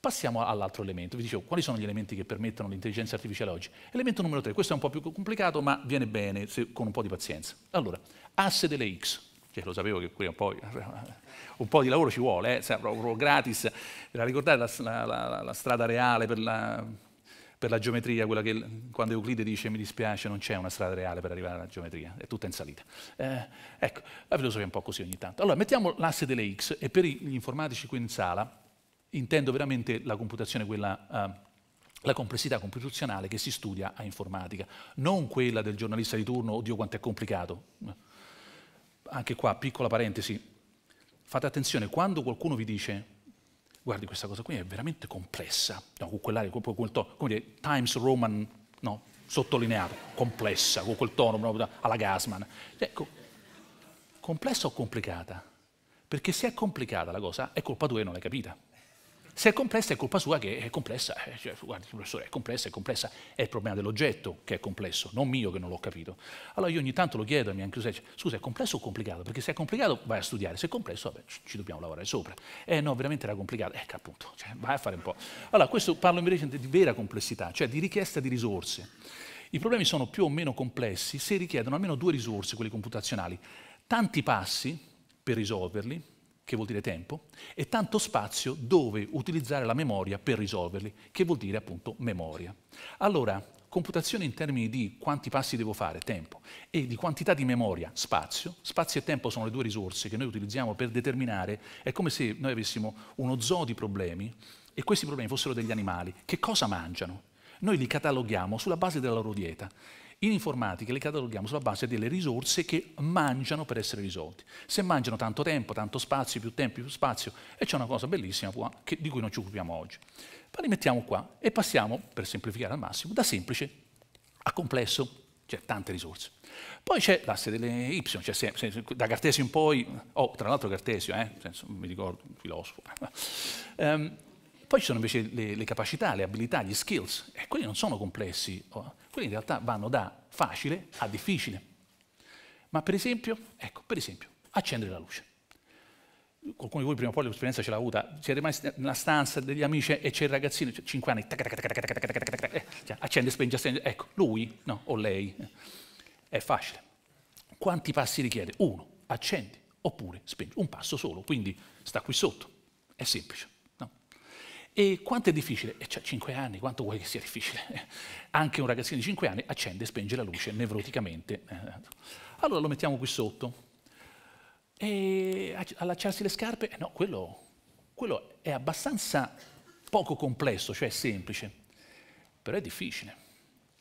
Passiamo all'altro elemento, vi dicevo quali sono gli elementi che permettono l'intelligenza artificiale oggi. Elemento numero 3, questo è un po' più complicato ma viene bene se, con un po' di pazienza. Allora, asse delle X, cioè, lo sapevo che qui un po', un po di lavoro ci vuole, eh, proprio gratis, la ricordate la, la, la strada reale per la, per la geometria, quella che quando Euclide dice mi dispiace non c'è una strada reale per arrivare alla geometria, è tutta in salita. Eh, ecco, la filosofia è un po' così ogni tanto. Allora, mettiamo l'asse delle x e per gli informatici qui in sala intendo veramente la computazione quella... Eh, la complessità computazionale che si studia a informatica, non quella del giornalista di turno, oddio quanto è complicato. Anche qua, piccola parentesi, fate attenzione, quando qualcuno vi dice guardi questa cosa qui è veramente complessa, no, con quell'aria, con quel tono, come dire, Times Roman, no, sottolineato, complessa, con quel tono proprio alla Gasman. Ecco, complessa o complicata? Perché se è complicata la cosa, è colpa tua e non l'hai capita. Se è complessa è colpa sua che è complessa, eh, cioè, guardi professore, è complessa, è complessa, è il problema dell'oggetto che è complesso, non mio che non l'ho capito. Allora io ogni tanto lo chiedo a mia Giuseppe, scusa è complesso o complicato? Perché se è complicato vai a studiare, se è complesso vabbè, ci dobbiamo lavorare sopra. Eh no, veramente era complicato, ecco appunto, cioè, vai a fare un po'. Allora questo parlo invece di vera complessità, cioè di richiesta di risorse. I problemi sono più o meno complessi se richiedono almeno due risorse, quelle computazionali, tanti passi per risolverli, che vuol dire tempo, e tanto spazio dove utilizzare la memoria per risolverli, che vuol dire appunto memoria. Allora, computazione in termini di quanti passi devo fare, tempo, e di quantità di memoria, spazio. Spazio e tempo sono le due risorse che noi utilizziamo per determinare, è come se noi avessimo uno zoo di problemi e questi problemi fossero degli animali. Che cosa mangiano? Noi li cataloghiamo sulla base della loro dieta in informatica le cataloghiamo sulla base delle risorse che mangiano per essere risolti. Se mangiano tanto tempo, tanto spazio, più tempo, più spazio, e c'è una cosa bellissima che, di cui non ci occupiamo oggi. Ma li mettiamo qua e passiamo, per semplificare al massimo, da semplice a complesso, cioè tante risorse. Poi c'è l'asse delle Y, cioè se, se, da Cartesio in poi, oh, tra l'altro Cartesio, eh, senso, mi ricordo, un filosofo. Um, Poi ci sono invece le, le capacità, le abilità, gli skills, e quelli non sono complessi, quelli in realtà vanno da facile a difficile. Ma per esempio, ecco, per esempio, accendere la luce. Qualcuno di voi prima o poi l'esperienza ce l'ha avuta, siete mai nella stanza degli amici e c'è il ragazzino, 5 anni, accende, spenge, accende, ecco, lui, no, o lei, è facile. Quanti passi richiede? Uno, accendi, oppure spengi, un passo solo, quindi sta qui sotto, è semplice. E quanto è difficile? E c'ha 5 anni, quanto vuoi che sia difficile? Anche un ragazzino di 5 anni accende e spenge la luce nevroticamente. Eh. Allora lo mettiamo qui sotto. E allacciarsi le scarpe? Eh no, quello, quello è abbastanza poco complesso, cioè semplice, però è difficile.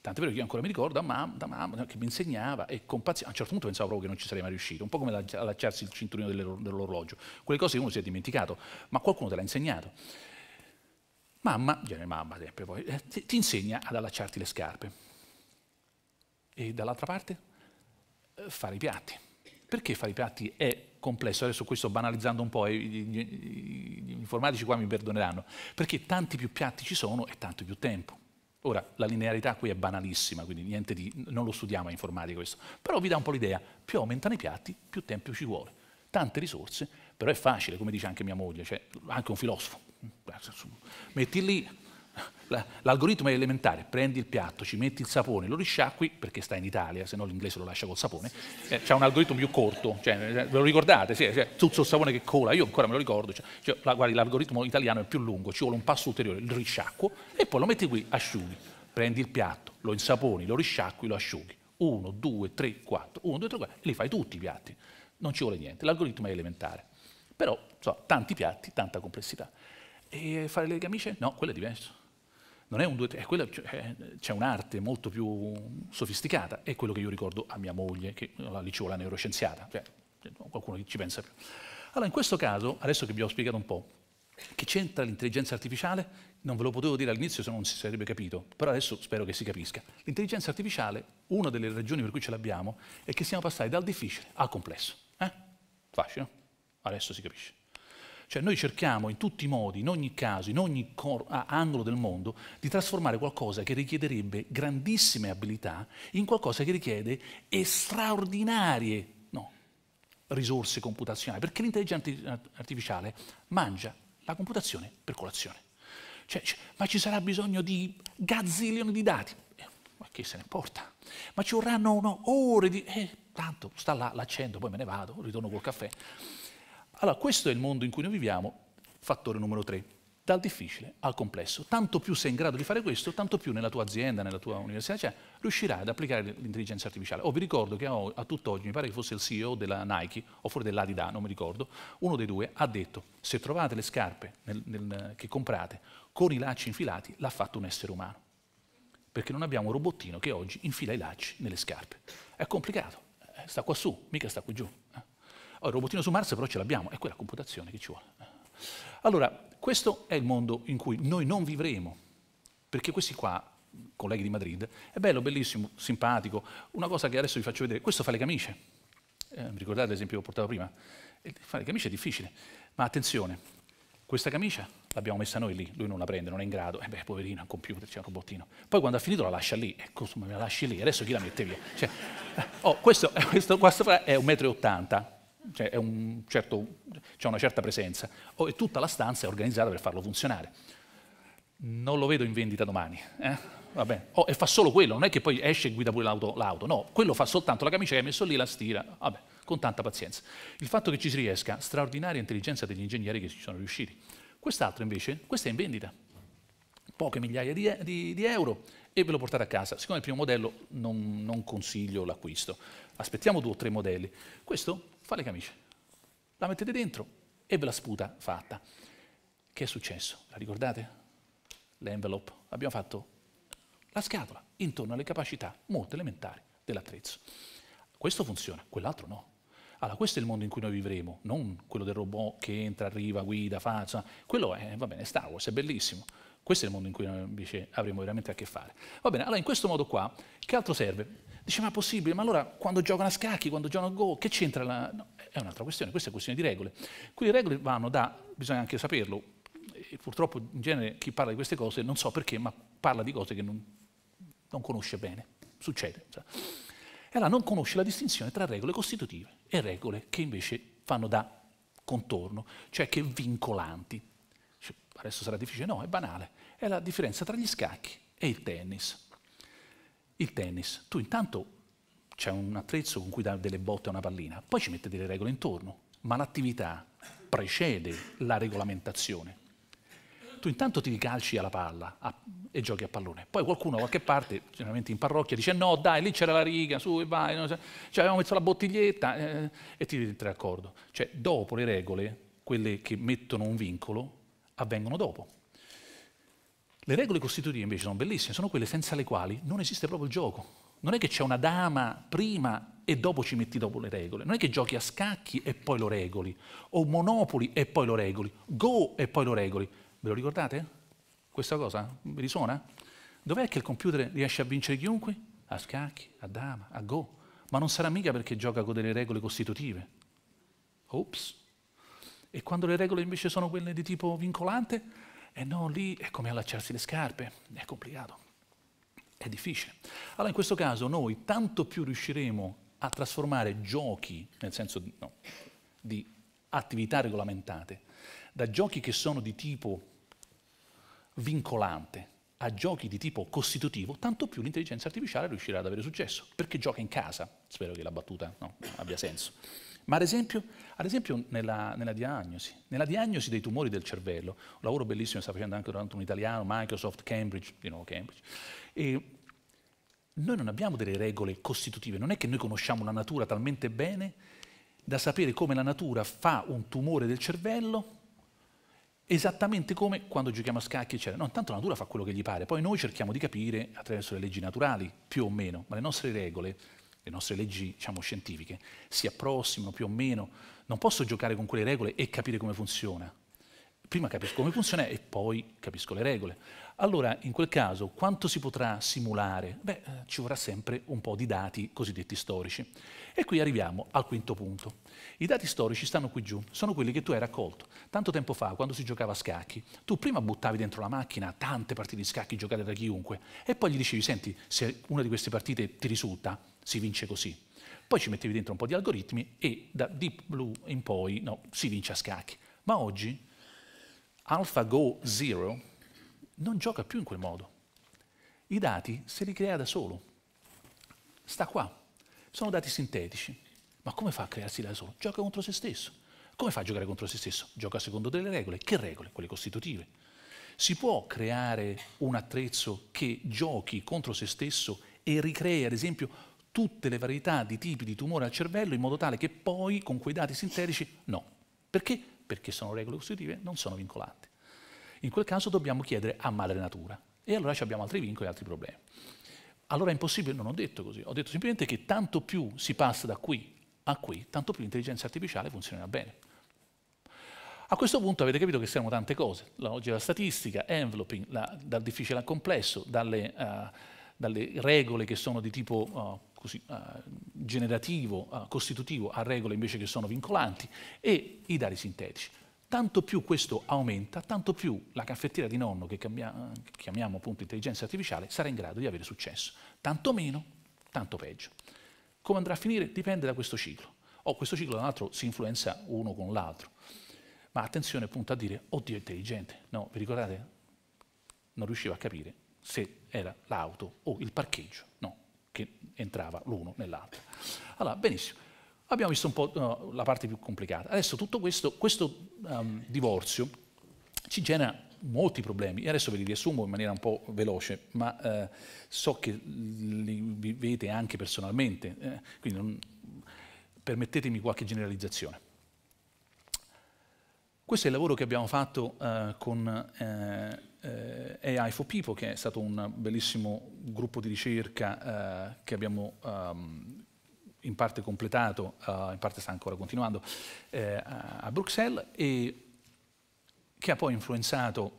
Tant'è vero che io ancora mi ricordo da ah, mamma, da mamma che mi insegnava e con pazienza, a un certo punto pensavo proprio che non ci sarei mai riuscito, un po' come allacciarsi il cinturino dell'orologio, quelle cose che uno si è dimenticato, ma qualcuno te l'ha insegnato. Mamma, viene mamma sempre poi, eh, ti, ti insegna ad allacciarti le scarpe. E dall'altra parte eh, fare i piatti. Perché fare i piatti è complesso? Adesso questo banalizzando un po', gli informatici qua mi perdoneranno, perché tanti più piatti ci sono e tanto più tempo. Ora, la linearità qui è banalissima, quindi niente di, non lo studiamo a informatica questo, però vi dà un po' l'idea, più aumentano i piatti, più tempo ci vuole. Tante risorse, però è facile, come dice anche mia moglie, cioè anche un filosofo metti lì, l'algoritmo è elementare, prendi il piatto, ci metti il sapone, lo risciacqui, perché sta in Italia, se no l'inglese lo lascia col sapone, eh, c'è un algoritmo più corto, cioè, eh, ve lo ricordate? Sì, cioè, tuzzo il sapone che cola, io ancora me lo ricordo, cioè, cioè, guardi l'algoritmo italiano è più lungo, ci vuole un passo ulteriore, il risciacquo e poi lo metti qui, asciughi, prendi il piatto, lo insaponi, lo risciacqui, lo asciughi, 1, 2, 3, 4, 1, 2, 3, 4, li fai tutti i piatti, non ci vuole niente, l'algoritmo è elementare, però so, tanti piatti, tanta complessità. E fare le camicie? No, quello è diverso. Non è un due, è quella, cioè, c'è un'arte molto più sofisticata, è quello che io ricordo a mia moglie, che lì ci vuole la neuroscienziata, cioè, eh, qualcuno che ci pensa più. Allora, in questo caso, adesso che vi ho spiegato un po', che c'entra l'intelligenza artificiale? Non ve lo potevo dire all'inizio se non si sarebbe capito, però adesso spero che si capisca. L'intelligenza artificiale, una delle ragioni per cui ce l'abbiamo, è che siamo passati dal difficile al complesso. Eh? Facile, no? Adesso si capisce. Cioè noi cerchiamo in tutti i modi, in ogni caso, in ogni angolo del mondo, di trasformare qualcosa che richiederebbe grandissime abilità in qualcosa che richiede straordinarie no, risorse computazionali, perché l'intelligenza artificiale mangia la computazione per colazione. Cioè, ma ci sarà bisogno di gazzillioni di dati? Eh, ma che se ne importa? Ma ci vorranno no, ore di... Eh, tanto, sta là, l'accendo, poi me ne vado, ritorno col caffè. Allora, questo è il mondo in cui noi viviamo, fattore numero tre, dal difficile al complesso. Tanto più sei in grado di fare questo, tanto più nella tua azienda, nella tua università, cioè, riuscirai ad applicare l'intelligenza artificiale. Oh, vi ricordo che a tutt'oggi, mi pare che fosse il CEO della Nike, o fuori dell'Adida, non mi ricordo, uno dei due ha detto, se trovate le scarpe nel, nel, che comprate con i lacci infilati, l'ha fatto un essere umano. Perché non abbiamo un robottino che oggi infila i lacci nelle scarpe. È complicato, eh, sta qua su, mica sta qui giù. Eh? il robotino su Mars però ce l'abbiamo, è quella computazione che ci vuole. Allora, questo è il mondo in cui noi non vivremo, perché questi qua, colleghi di Madrid, è bello, bellissimo, simpatico, una cosa che adesso vi faccio vedere, questo fa le camicie, eh, ricordate l'esempio che ho portato prima? Eh, Fare le camicie è difficile, ma attenzione, questa camicia l'abbiamo messa noi lì, lui non la prende, non è in grado, e eh beh, poverino, un computer, c'è un robottino. Poi quando ha finito la lascia lì, ecco, insomma, la lasci lì, adesso chi la mette via? Cioè, eh, oh, questo, questo, questo è un metro e ottanta, c'è cioè, un certo, una certa presenza, oh, e tutta la stanza è organizzata per farlo funzionare. Non lo vedo in vendita domani, eh? Oh, e fa solo quello, non è che poi esce e guida pure l'auto, no, quello fa soltanto la camicia che ha messo lì, la stira, vabbè, con tanta pazienza. Il fatto che ci si riesca, straordinaria intelligenza degli ingegneri che ci sono riusciti. Quest'altro invece, questo è in vendita, poche migliaia di, di, di, euro e ve lo portate a casa. Siccome è il primo modello non, non consiglio l'acquisto, aspettiamo due o tre modelli. Questo fa le camicie, la mettete dentro e ve la sputa fatta. Che è successo? La ricordate? L'envelope. Abbiamo fatto la scatola intorno alle capacità molto elementari dell'attrezzo. Questo funziona, quell'altro no. Allora, questo è il mondo in cui noi vivremo, non quello del robot che entra, arriva, guida, fa, insomma, quello è, va bene, è Star Wars, è bellissimo. Questo è il mondo in cui noi invece avremo veramente a che fare. Va bene, allora in questo modo qua, che altro serve? Dice, ma è possibile? Ma allora quando giocano a scacchi, quando giocano a go, che c'entra la... No, è un'altra questione, questa è questione di regole. Qui le regole vanno da, bisogna anche saperlo, e purtroppo in genere chi parla di queste cose, non so perché, ma parla di cose che non, non conosce bene. Succede. Cioè. E allora non conosce la distinzione tra regole costitutive e regole che invece fanno da contorno, cioè che vincolanti. Cioè, adesso sarà difficile, no, è banale. È la differenza tra gli scacchi e il tennis il tennis. Tu intanto c'è un attrezzo con cui dare delle botte a una pallina, poi ci mette delle regole intorno, ma l'attività precede la regolamentazione. Tu intanto ti calci alla palla a, e giochi a pallone, poi qualcuno da qualche parte, generalmente in parrocchia, dice no dai, lì c'era la riga, su e vai, no, cioè, avevamo messo la bottiglietta eh, e ti entri d'accordo. Cioè dopo le regole, quelle che mettono un vincolo, avvengono dopo. Le regole costitutive invece sono bellissime, sono quelle senza le quali non esiste proprio il gioco. Non è che c'è una dama prima e dopo ci metti dopo le regole. Non è che giochi a scacchi e poi lo regoli, o monopoli e poi lo regoli, go e poi lo regoli. Ve lo ricordate? Questa cosa? Vi risuona? Dov'è che il computer riesce a vincere chiunque? A scacchi, a dama, a go. Ma non sarà mica perché gioca con delle regole costitutive. Ops. E quando le regole invece sono quelle di tipo vincolante, e no, lì è come allacciarsi le scarpe, è complicato, è difficile. Allora in questo caso noi tanto più riusciremo a trasformare giochi, nel senso di, no, di attività regolamentate, da giochi che sono di tipo vincolante a giochi di tipo costitutivo, tanto più l'intelligenza artificiale riuscirà ad avere successo, perché gioca in casa. Spero che la battuta no, abbia senso. Ma ad esempio, ad esempio nella, nella, diagnosi, nella diagnosi dei tumori del cervello, un lavoro bellissimo che sta facendo anche un italiano, Microsoft, Cambridge, di nuovo Cambridge, e noi non abbiamo delle regole costitutive, non è che noi conosciamo la natura talmente bene da sapere come la natura fa un tumore del cervello esattamente come quando giochiamo a scacchi, eccetera. No, intanto la natura fa quello che gli pare, poi noi cerchiamo di capire attraverso le leggi naturali, più o meno, ma le nostre regole le nostre leggi diciamo, scientifiche si approssimano più o meno, non posso giocare con quelle regole e capire come funziona. Prima capisco come funziona e poi capisco le regole. Allora, in quel caso, quanto si potrà simulare? Beh, eh, ci vorrà sempre un po' di dati cosiddetti storici. E qui arriviamo al quinto punto. I dati storici stanno qui giù, sono quelli che tu hai raccolto. Tanto tempo fa, quando si giocava a scacchi, tu prima buttavi dentro la macchina tante partite di scacchi giocate da chiunque e poi gli dicevi, senti, se una di queste partite ti risulta, si vince così. Poi ci mettevi dentro un po' di algoritmi e da Deep Blue in poi no, si vince a scacchi. Ma oggi AlphaGo Zero non gioca più in quel modo. I dati se li crea da solo. Sta qua. Sono dati sintetici. Ma come fa a crearsi da solo? Gioca contro se stesso. Come fa a giocare contro se stesso? Gioca secondo delle regole. Che regole? Quelle costitutive. Si può creare un attrezzo che giochi contro se stesso e ricrea, ad esempio, tutte le varietà di tipi di tumore al cervello in modo tale che poi con quei dati sintetici no. Perché? Perché sono regole costitutive, non sono vincolanti. In quel caso dobbiamo chiedere a madre natura e allora abbiamo altri vincoli e altri problemi. Allora è impossibile, non ho detto così, ho detto semplicemente che tanto più si passa da qui a cui tanto più l'intelligenza artificiale funzionerà bene. A questo punto avete capito che siamo tante cose, la logica della statistica, enveloping, la, dal difficile al complesso, dalle, uh, dalle, regole che sono di tipo uh, così, uh, generativo, costitutivo, a regole invece che sono vincolanti, e i dati sintetici. Tanto più questo aumenta, tanto più la caffettiera di nonno, che, chiamiamo, che chiamiamo appunto intelligenza artificiale, sarà in grado di avere successo. Tanto meno, tanto peggio. Come andrà a finire dipende da questo ciclo. O oh, questo ciclo, tra l'altro, si influenza uno con l'altro. Ma attenzione appunto a dire, oddio è intelligente. No, vi ricordate? Non riusciva a capire se era l'auto o il parcheggio. No, che entrava l'uno nell'altro. Allora, benissimo. Abbiamo visto un po' no, la parte più complicata. Adesso tutto questo, questo um, divorzio ci genera molti problemi e adesso ve li riassumo in maniera un po' veloce, ma eh, so che li vivete anche personalmente, eh, quindi non, permettetemi qualche generalizzazione. Questo è il lavoro che abbiamo fatto eh, con eh, eh, AI for People, che è stato un bellissimo gruppo di ricerca eh, che abbiamo um, in parte completato, in parte sta ancora continuando, a Bruxelles e che ha poi influenzato,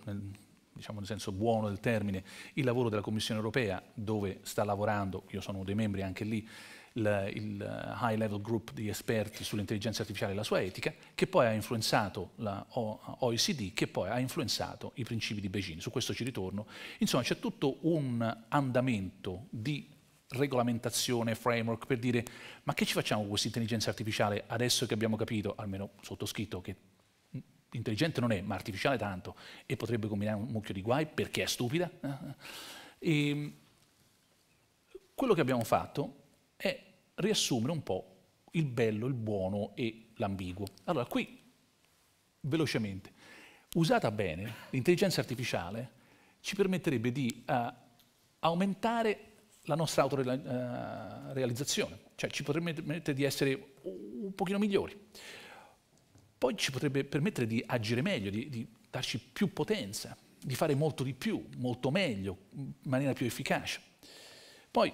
diciamo nel senso buono del termine, il lavoro della Commissione europea, dove sta lavorando, io sono uno dei membri anche lì, il, il eh, high level group di esperti sull'intelligenza artificiale e la sua etica, che poi ha influenzato la OECD, che poi ha influenzato i principi di Beijing. Su questo ci ritorno. Insomma, c'è tutto un andamento di regolamentazione, framework per dire ma che ci facciamo con questa intelligenza artificiale adesso che abbiamo capito, almeno sottoscritto, che intelligente non è, ma artificiale tanto, e potrebbe combinare un mucchio di guai perché è stupida. E eh. ehm, quello che abbiamo fatto è riassumere un po' il bello, il buono e l'ambiguo. Allora, qui, velocemente, usata bene, l'intelligenza artificiale ci permetterebbe di uh, aumentare la nostra autorealizzazione, eh, cioè ci permette di essere un pochino migliori poi ci potrebbe permettere di agire meglio, di, di darci più potenza, di fare molto di più, molto meglio, in maniera più efficace. Poi,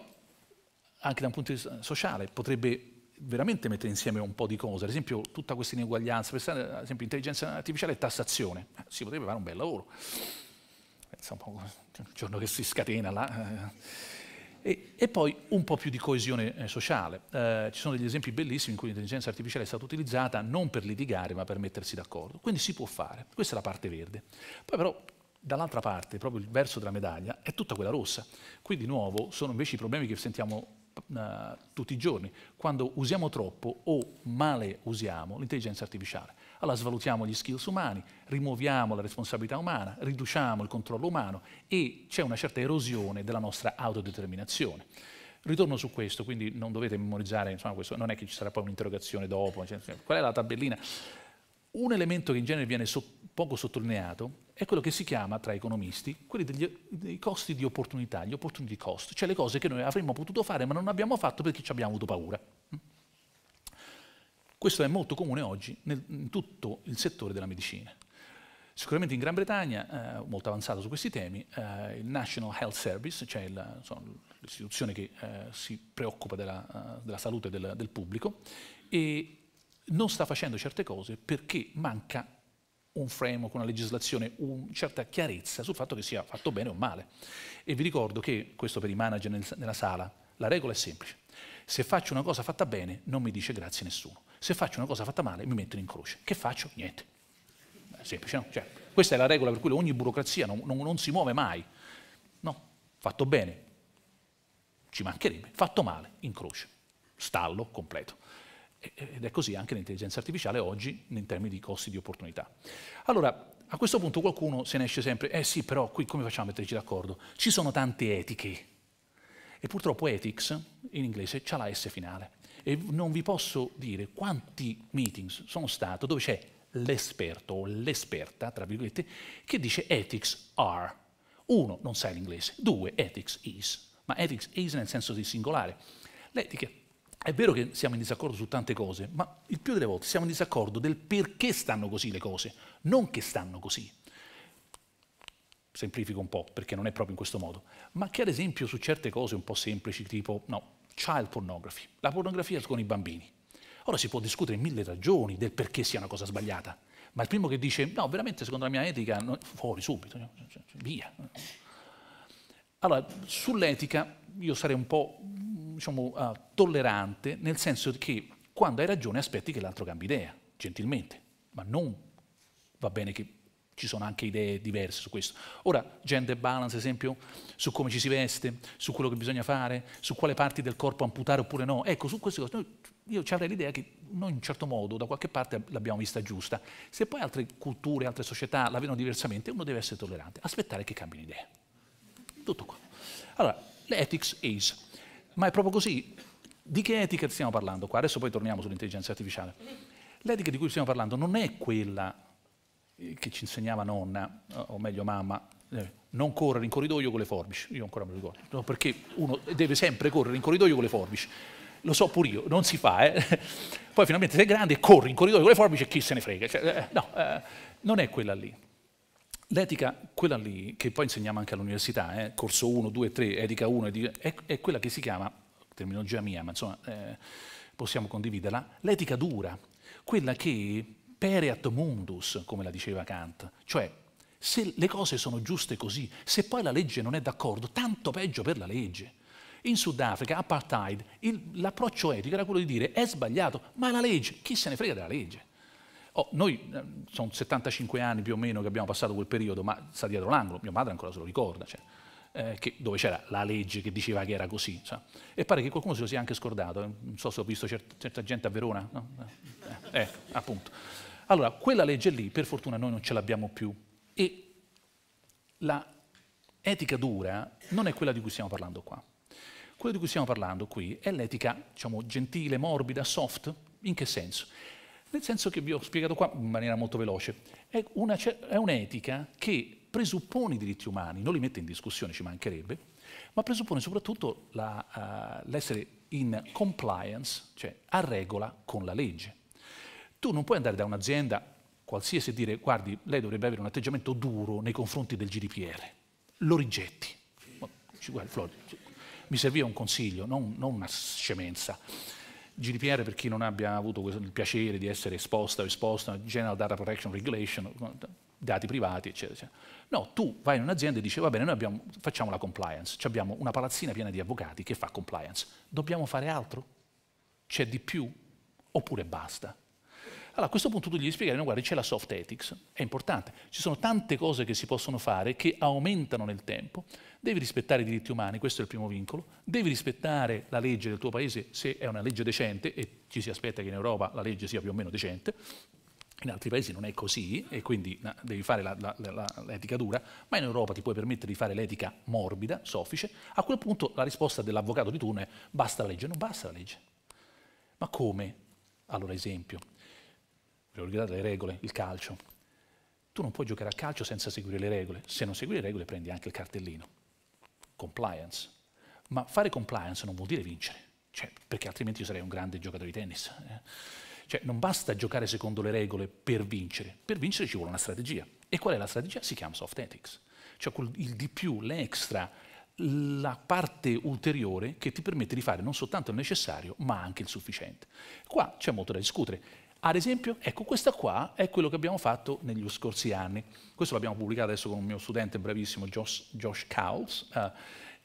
anche da un punto di vista sociale, potrebbe veramente mettere insieme un po' di cose, ad esempio tutta questa ineguaglianza, per esempio intelligenza artificiale e tassazione, eh, si potrebbe fare un bel lavoro. Insomma, un il giorno che si scatena là. Eh. E, e, poi un po' più di coesione eh, sociale. Eh, ci sono degli esempi bellissimi in cui l'intelligenza artificiale è stata utilizzata non per litigare ma per mettersi d'accordo. Quindi si può fare, questa è la parte verde. Poi però dall'altra parte, proprio il verso della medaglia, è tutta quella rossa. Qui di nuovo sono invece i problemi che sentiamo uh, tutti i giorni, quando usiamo troppo o male usiamo l'intelligenza artificiale. Allora svalutiamo gli skills umani, rimuoviamo la responsabilità umana, riduciamo il controllo umano e c'è una certa erosione della nostra autodeterminazione. Ritorno su questo, quindi non dovete memorizzare, insomma, questo, non è che ci sarà poi un'interrogazione dopo, cioè, cioè, qual è la tabellina? Un elemento che in genere viene so poco sottolineato è quello che si chiama tra economisti quelli degli, dei costi di opportunità, gli opportunity cost, cioè le cose che noi avremmo potuto fare ma non abbiamo fatto perché ci abbiamo avuto paura. Questo è molto comune oggi nel, in tutto il settore della medicina. Sicuramente in Gran Bretagna, eh, molto avanzato su questi temi, eh, il National Health Service, cioè l'istituzione che eh, si preoccupa della, eh, della salute del, del pubblico, non sta facendo certe cose perché manca un framework, una legislazione, una certa chiarezza sul fatto che sia fatto bene o male. E vi ricordo che, questo per i manager nel, nella sala, la regola è semplice. Se faccio una cosa fatta bene, non mi dice grazie nessuno se faccio una cosa fatta male mi mettono in croce. Che faccio? Niente. È semplice, no? Cioè, questa è la regola per cui ogni burocrazia non, non, non si muove mai. No, fatto bene, ci mancherebbe, fatto male, in croce, stallo completo. Ed è così anche l'intelligenza artificiale oggi in termini di costi di opportunità. Allora, a questo punto qualcuno se ne esce sempre, eh sì, però qui come facciamo a metterci d'accordo? Ci sono tante etiche e purtroppo ethics in inglese ha la S finale. E non vi posso dire quanti meetings sono stato dove c'è l'esperto o l'esperta, tra virgolette, che dice ethics are. Uno, non sai l'inglese. Due, ethics is. Ma ethics is nel senso di singolare. L'etica è vero che siamo in disaccordo su tante cose, ma il più delle volte siamo in disaccordo del perché stanno così le cose, non che stanno così semplifico un po' perché non è proprio in questo modo, ma che ad esempio su certe cose un po' semplici tipo, no, child pornography, la pornografia con i bambini. Ora si può discutere mille ragioni del perché sia una cosa sbagliata, ma il primo che dice, no, veramente secondo la mia etica, no, fuori subito, cioè, cioè, via. Allora, sull'etica io sarei un po' diciamo, uh, tollerante, nel senso che quando hai ragione aspetti che l'altro cambi idea, gentilmente, ma non va bene che ci sono anche idee diverse su questo. Ora, gender balance, ad esempio, su come ci si veste, su quello che bisogna fare, su quale parti del corpo amputare oppure no. Ecco, su queste cose io ci avrei l'idea che noi in un certo modo, da qualche parte, l'abbiamo vista giusta. Se poi altre culture, altre società la vedono diversamente, uno deve essere tollerante, aspettare che cambino idea. Tutto qua. Allora, l'ethics is. Ma è proprio così? Di che etica stiamo parlando qua? Adesso poi torniamo sull'intelligenza artificiale. L'etica di cui stiamo parlando non è quella eh, che ci insegnava nonna, eh, o meglio mamma, eh, non correre in corridoio con le forbici, io ancora me lo ricordo, no, perché uno deve sempre correre in corridoio con le forbici, lo so pure io, non si fa, eh. poi finalmente sei grande e corri in corridoio con le forbici e chi se ne frega, cioè, no, eh, non è quella lì. L'etica, quella lì, che poi insegniamo anche all'università, eh, corso 1, 2, 3, etica 1, è, è, quella che si chiama, terminologia mia, ma insomma possiamo condividerla, l'etica dura, quella che pereat mundus, come la diceva Kant, cioè se le cose sono giuste così, se poi la legge non è d'accordo, tanto peggio per la legge. In Sudafrica, apartheid, l'approccio etico era quello di dire è sbagliato, ma è la legge, chi se ne frega della legge? Oh, noi eh, sono 75 anni più o meno che abbiamo passato quel periodo, ma sta dietro l'angolo, mia madre ancora se lo ricorda, cioè, eh, che, dove c'era la legge che diceva che era così. Cioè. E pare che qualcuno se lo sia anche scordato, eh, non so se ho visto cert certa gente a Verona, no? eh, eh, appunto. Allora, quella legge lì, per fortuna, noi non ce l'abbiamo più. E la etica dura non è quella di cui stiamo parlando qua. Quello di cui stiamo parlando qui è l'etica, diciamo, gentile, morbida, soft. In che senso? Nel senso che vi ho spiegato qua in maniera molto veloce. È, una, è un'etica che presuppone i diritti umani, non li mette in discussione, ci mancherebbe, ma presuppone soprattutto la, uh, l'essere in compliance, cioè a regola con la legge. Tu non puoi andare da un'azienda qualsiasi e dire guardi, lei dovrebbe avere un atteggiamento duro nei confronti del GDPR. Lo rigetti. mi serviva un consiglio, non, non una scemenza. GDPR, per chi non abbia avuto il piacere di essere esposta o esposta, General Data Protection Regulation, dati privati, eccetera, eccetera. No, tu vai in un'azienda e dici, va bene, noi abbiamo, facciamo la compliance, abbiamo una palazzina piena di avvocati che fa compliance, dobbiamo fare altro? C'è di più? Oppure basta? Allora a questo punto tu gli spiegherai, no, guarda, c'è la soft ethics, è importante, ci sono tante cose che si possono fare che aumentano nel tempo, devi rispettare i diritti umani, questo è il primo vincolo, devi rispettare la legge del tuo paese se è una legge decente e ci si aspetta che in Europa la legge sia più o meno decente, in altri paesi non è così e quindi no, devi fare l'etica dura, ma in Europa ti puoi permettere di fare l'etica morbida, soffice. A quel punto la risposta dell'avvocato di turno è basta la legge, non basta la legge. Ma come? Allora esempio, l'organità delle regole, il calcio. Tu non puoi giocare a calcio senza seguire le regole. Se non segui le regole prendi anche il cartellino. Compliance. Ma fare compliance non vuol dire vincere, cioè, perché altrimenti io sarei un grande giocatore di tennis. Eh. Cioè, non basta giocare secondo le regole per vincere. Per vincere ci vuole una strategia. E qual è la strategia? Si chiama soft ethics. Cioè il di più, l'extra, la parte ulteriore che ti permette di fare non soltanto il necessario, ma anche il sufficiente. Qua c'è molto da discutere. Ad esempio, ecco questa qua è quello che abbiamo fatto negli scorsi anni. Questo l'abbiamo pubblicato adesso con un mio studente bravissimo, Josh, Josh Cowles, uh,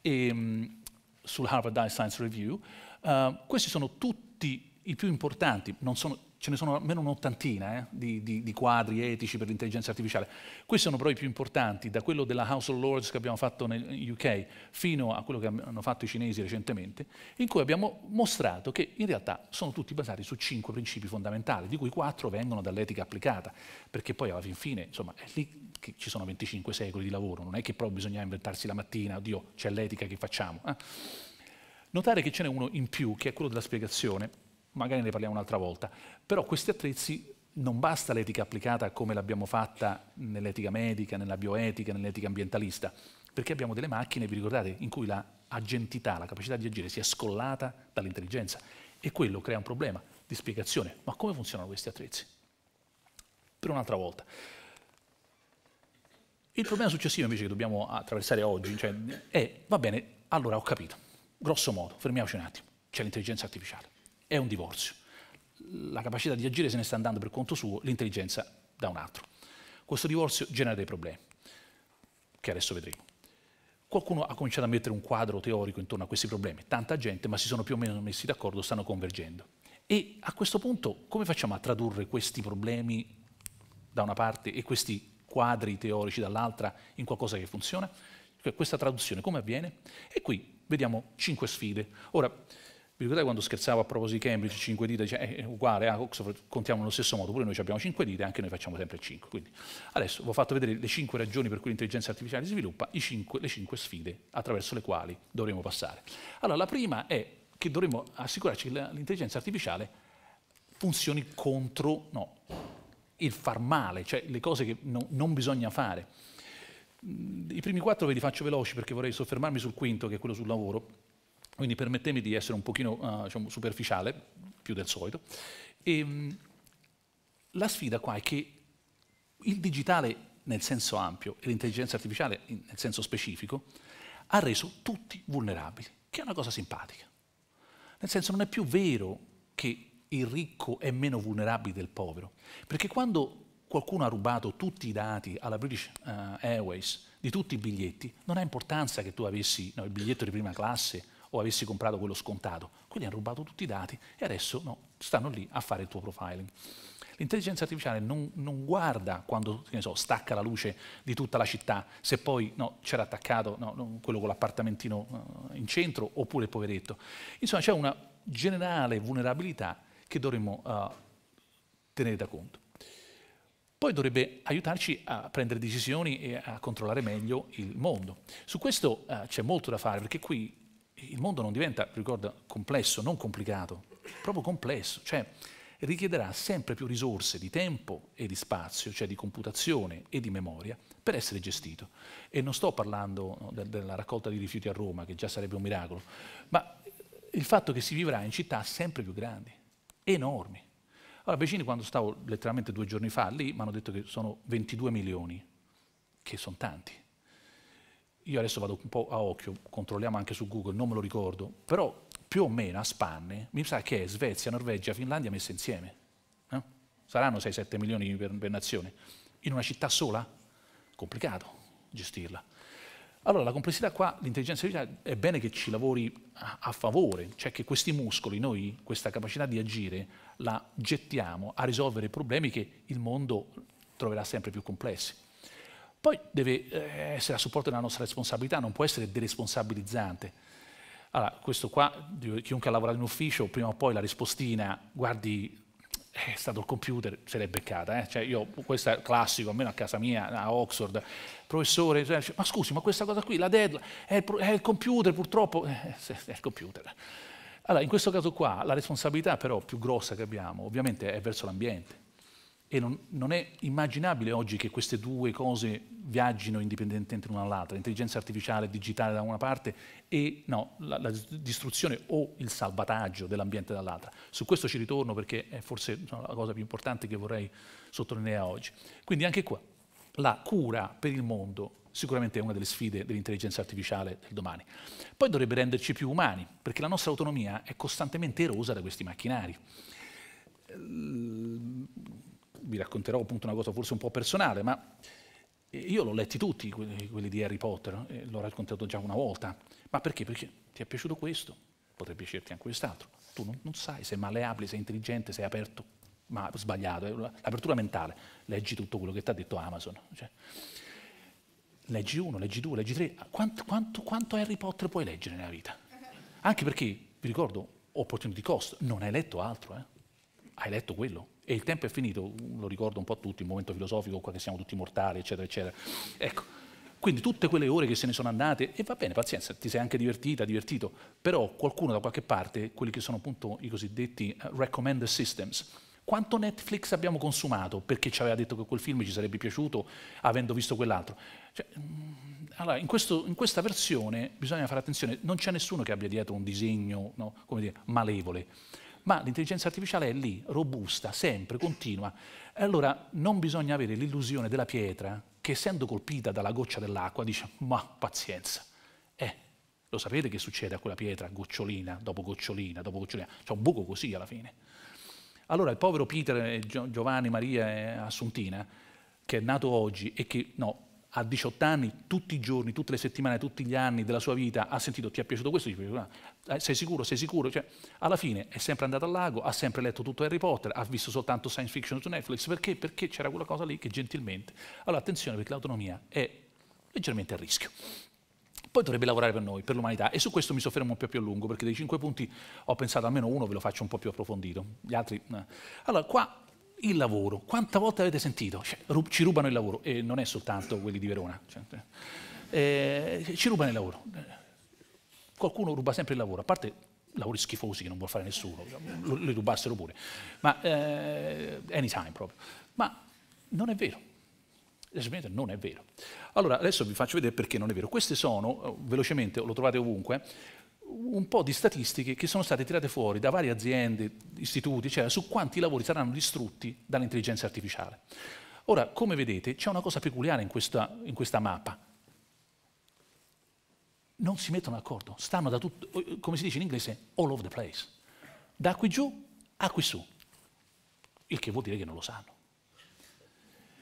e, um, sul Harvard Science Review. Uh, questi sono tutti i più importanti, non sono ce ne sono almeno un'ottantina eh, di, di, di, quadri etici per l'intelligenza artificiale. Questi sono però i più importanti, da quello della House of Lords che abbiamo fatto negli UK fino a quello che hanno fatto i cinesi recentemente, in cui abbiamo mostrato che in realtà sono tutti basati su cinque principi fondamentali, di cui quattro vengono dall'etica applicata, perché poi alla fin fine, insomma, è lì che ci sono 25 secoli di lavoro, non è che proprio bisogna inventarsi la mattina, oddio, c'è l'etica che facciamo. Eh? Notare che ce n'è uno in più, che è quello della spiegazione, magari ne parliamo un'altra volta, però questi attrezzi non basta l'etica applicata come l'abbiamo fatta nell'etica medica, nella bioetica, nell'etica ambientalista, perché abbiamo delle macchine, vi ricordate, in cui la agentità, la capacità di agire si è scollata dall'intelligenza e quello crea un problema di spiegazione. Ma come funzionano questi attrezzi? Per un'altra volta. Il problema successivo invece che dobbiamo attraversare oggi cioè, è, va bene, allora ho capito, grosso modo, fermiamoci un attimo, c'è l'intelligenza artificiale è un divorzio. La capacità di agire se ne sta andando per conto suo, l'intelligenza da un altro. Questo divorzio genera dei problemi, che adesso vedremo. Qualcuno ha cominciato a mettere un quadro teorico intorno a questi problemi, tanta gente, ma si sono più o meno messi d'accordo, stanno convergendo. E a questo punto come facciamo a tradurre questi problemi da una parte e questi quadri teorici dall'altra in qualcosa che funziona? Cioè, questa traduzione come avviene? E qui vediamo cinque sfide. Ora, vi ricordate quando scherzavo a proposito di Cambridge, 5 dita, dice, eh, è uguale, a ah, Oxford contiamo nello stesso modo, pure noi abbiamo 5 dita e anche noi facciamo sempre 5. Quindi adesso vi ho fatto vedere le 5 ragioni per cui l'intelligenza artificiale si sviluppa, 5, le 5 sfide attraverso le quali dovremo passare. Allora, la prima è che dovremo assicurarci che l'intelligenza artificiale funzioni contro no, il far male, cioè le cose che no, non bisogna fare. Mm, I primi quattro ve li faccio veloci perché vorrei soffermarmi sul quinto, che è quello sul lavoro quindi permettemi di essere un pochino uh, diciamo, superficiale, più del solito. E, ehm, la sfida qua è che il digitale nel senso ampio e l'intelligenza artificiale nel senso specifico ha reso tutti vulnerabili, che è una cosa simpatica. Nel senso non è più vero che il ricco è meno vulnerabile del povero, perché quando qualcuno ha rubato tutti i dati alla British eh, Airways di tutti i biglietti, non ha importanza che tu avessi no, il biglietto di prima classe o avessi comprato quello scontato. Quindi hanno rubato tutti i dati e adesso no, stanno lì a fare il tuo profiling. L'intelligenza artificiale non, non guarda quando so, stacca la luce di tutta la città, se poi no, c'era attaccato no, quello con l'appartamentino eh, in centro oppure il poveretto. Insomma c'è una generale vulnerabilità che dovremmo uh, tenere da conto. Poi dovrebbe aiutarci a prendere decisioni e a controllare meglio il mondo. Su questo uh, c'è molto da fare perché qui il mondo non diventa, ricorda, complesso, non complicato, proprio complesso, cioè richiederà sempre più risorse di tempo e di spazio, cioè di computazione e di memoria, per essere gestito. E non sto parlando della raccolta di rifiuti a Roma, che già sarebbe un miracolo, ma il fatto che si vivrà in città sempre più grandi, enormi. Allora, vicini, quando stavo letteralmente due giorni fa lì, mi hanno detto che sono 22 milioni, che sono tanti io adesso vado un po' a occhio, controlliamo anche su Google, non me lo ricordo, però più o meno a spanne, mi sa che è Svezia, Norvegia, Finlandia messe insieme. Eh? Saranno 6-7 milioni per, per nazione. In una città sola? Complicato gestirla. Allora la complessità qua, l'intelligenza artificiale, è bene che ci lavori a favore, cioè che questi muscoli, noi questa capacità di agire, la gettiamo a risolvere problemi che il mondo troverà sempre più complessi. Poi deve eh, essere a supporto della nostra responsabilità, non può essere deresponsabilizzante. Allora, questo qua, chiunque ha lavorato in ufficio, prima o poi la rispostina, guardi, eh, è stato il computer, se l'è beccata. Eh? Cioè io, questo è classico, almeno a casa mia, a Oxford, professore, cioè, ma scusi, ma questa cosa qui, la deadline, è il, è il computer purtroppo, eh, è il computer. Allora, in questo caso qua, la responsabilità però più grossa che abbiamo, ovviamente, è verso l'ambiente e non, non, è immaginabile oggi che queste due cose viaggino indipendentemente l'una dall'altra, l'intelligenza artificiale digitale da una parte e no, la, la, distruzione o il salvataggio dell'ambiente dall'altra. Su questo ci ritorno perché è forse no, la cosa più importante che vorrei sottolineare oggi. Quindi anche qua, la cura per il mondo sicuramente è una delle sfide dell'intelligenza artificiale del domani. Poi dovrebbe renderci più umani, perché la nostra autonomia è costantemente erosa da questi macchinari ehm, vi racconterò appunto una cosa forse un po' personale, ma io l'ho letti tutti quelli, di Harry Potter, eh, l'ho raccontato già una volta, ma perché? Perché ti è piaciuto questo, potrebbe piacerti anche quest'altro, tu non, non sai se è maleabile, sei intelligente, sei aperto, ma sbagliato, eh, l'apertura mentale, leggi tutto quello che ti ha detto Amazon. Cioè, leggi uno, leggi due, leggi tre, quanto, quanto, quanto Harry Potter puoi leggere nella vita? Anche perché, vi ricordo, opportunity cost, non hai letto altro, eh? hai letto quello. E il tempo è finito, lo ricordo un po' a tutti, il momento filosofico qua che siamo tutti mortali, eccetera, eccetera. Ecco, quindi tutte quelle ore che se ne sono andate, e va bene, pazienza, ti sei anche divertita, divertito, però qualcuno da qualche parte, quelli che sono appunto i cosiddetti eh, recommender systems, quanto Netflix abbiamo consumato perché ci aveva detto che quel film ci sarebbe piaciuto avendo visto quell'altro? Cioè, mm, allora, in, questo, in, questa versione bisogna fare attenzione, non c'è nessuno che abbia dietro un disegno no, dire, malevole ma l'intelligenza artificiale è lì, robusta, sempre, continua. E allora non bisogna avere l'illusione della pietra che essendo colpita dalla goccia dell'acqua dice ma pazienza, eh, lo sapete che succede a quella pietra, gocciolina dopo gocciolina dopo gocciolina, c'è un buco così alla fine. Allora il povero Peter, Giovanni, Maria Assuntina, che è nato oggi e che, no, a 18 anni, tutti i giorni, tutte le settimane, tutti gli anni della sua vita, ha sentito ti è piaciuto questo, dice, ah, eh, sei sicuro, sei sicuro, cioè, alla fine è sempre andato al lago, ha sempre letto tutto Harry Potter, ha visto soltanto science fiction su Netflix, perché? Perché c'era quella cosa lì che gentilmente... Allora attenzione perché l'autonomia è leggermente a rischio. Poi dovrebbe lavorare per noi, per l'umanità, e su questo mi soffermo un po' più a lungo, perché dei cinque punti ho pensato almeno uno ve lo faccio un po' più approfondito, gli altri... No. Allora, qua il lavoro. Quante volte avete sentito? Cioè, ci rubano il lavoro. E non è soltanto quelli di Verona. Cioè, eh, eh, ci rubano il lavoro. Qualcuno ruba sempre il lavoro, a parte lavori schifosi che non vuol fare nessuno, li rubassero pure. Ma eh, anytime proprio. Ma non è vero. non è vero. Allora, adesso vi faccio vedere perché non è vero. Queste sono, oh, velocemente, lo trovate ovunque, un po' di statistiche che sono state tirate fuori da varie aziende, istituti, cioè su quanti lavori saranno distrutti dall'intelligenza artificiale. Ora, come vedete, c'è una cosa peculiare in questa, in questa mappa. Non si mettono d'accordo, stanno da tutto, come si dice in inglese, all over the place. Da qui giù a qui su. Il che vuol dire che non lo sanno.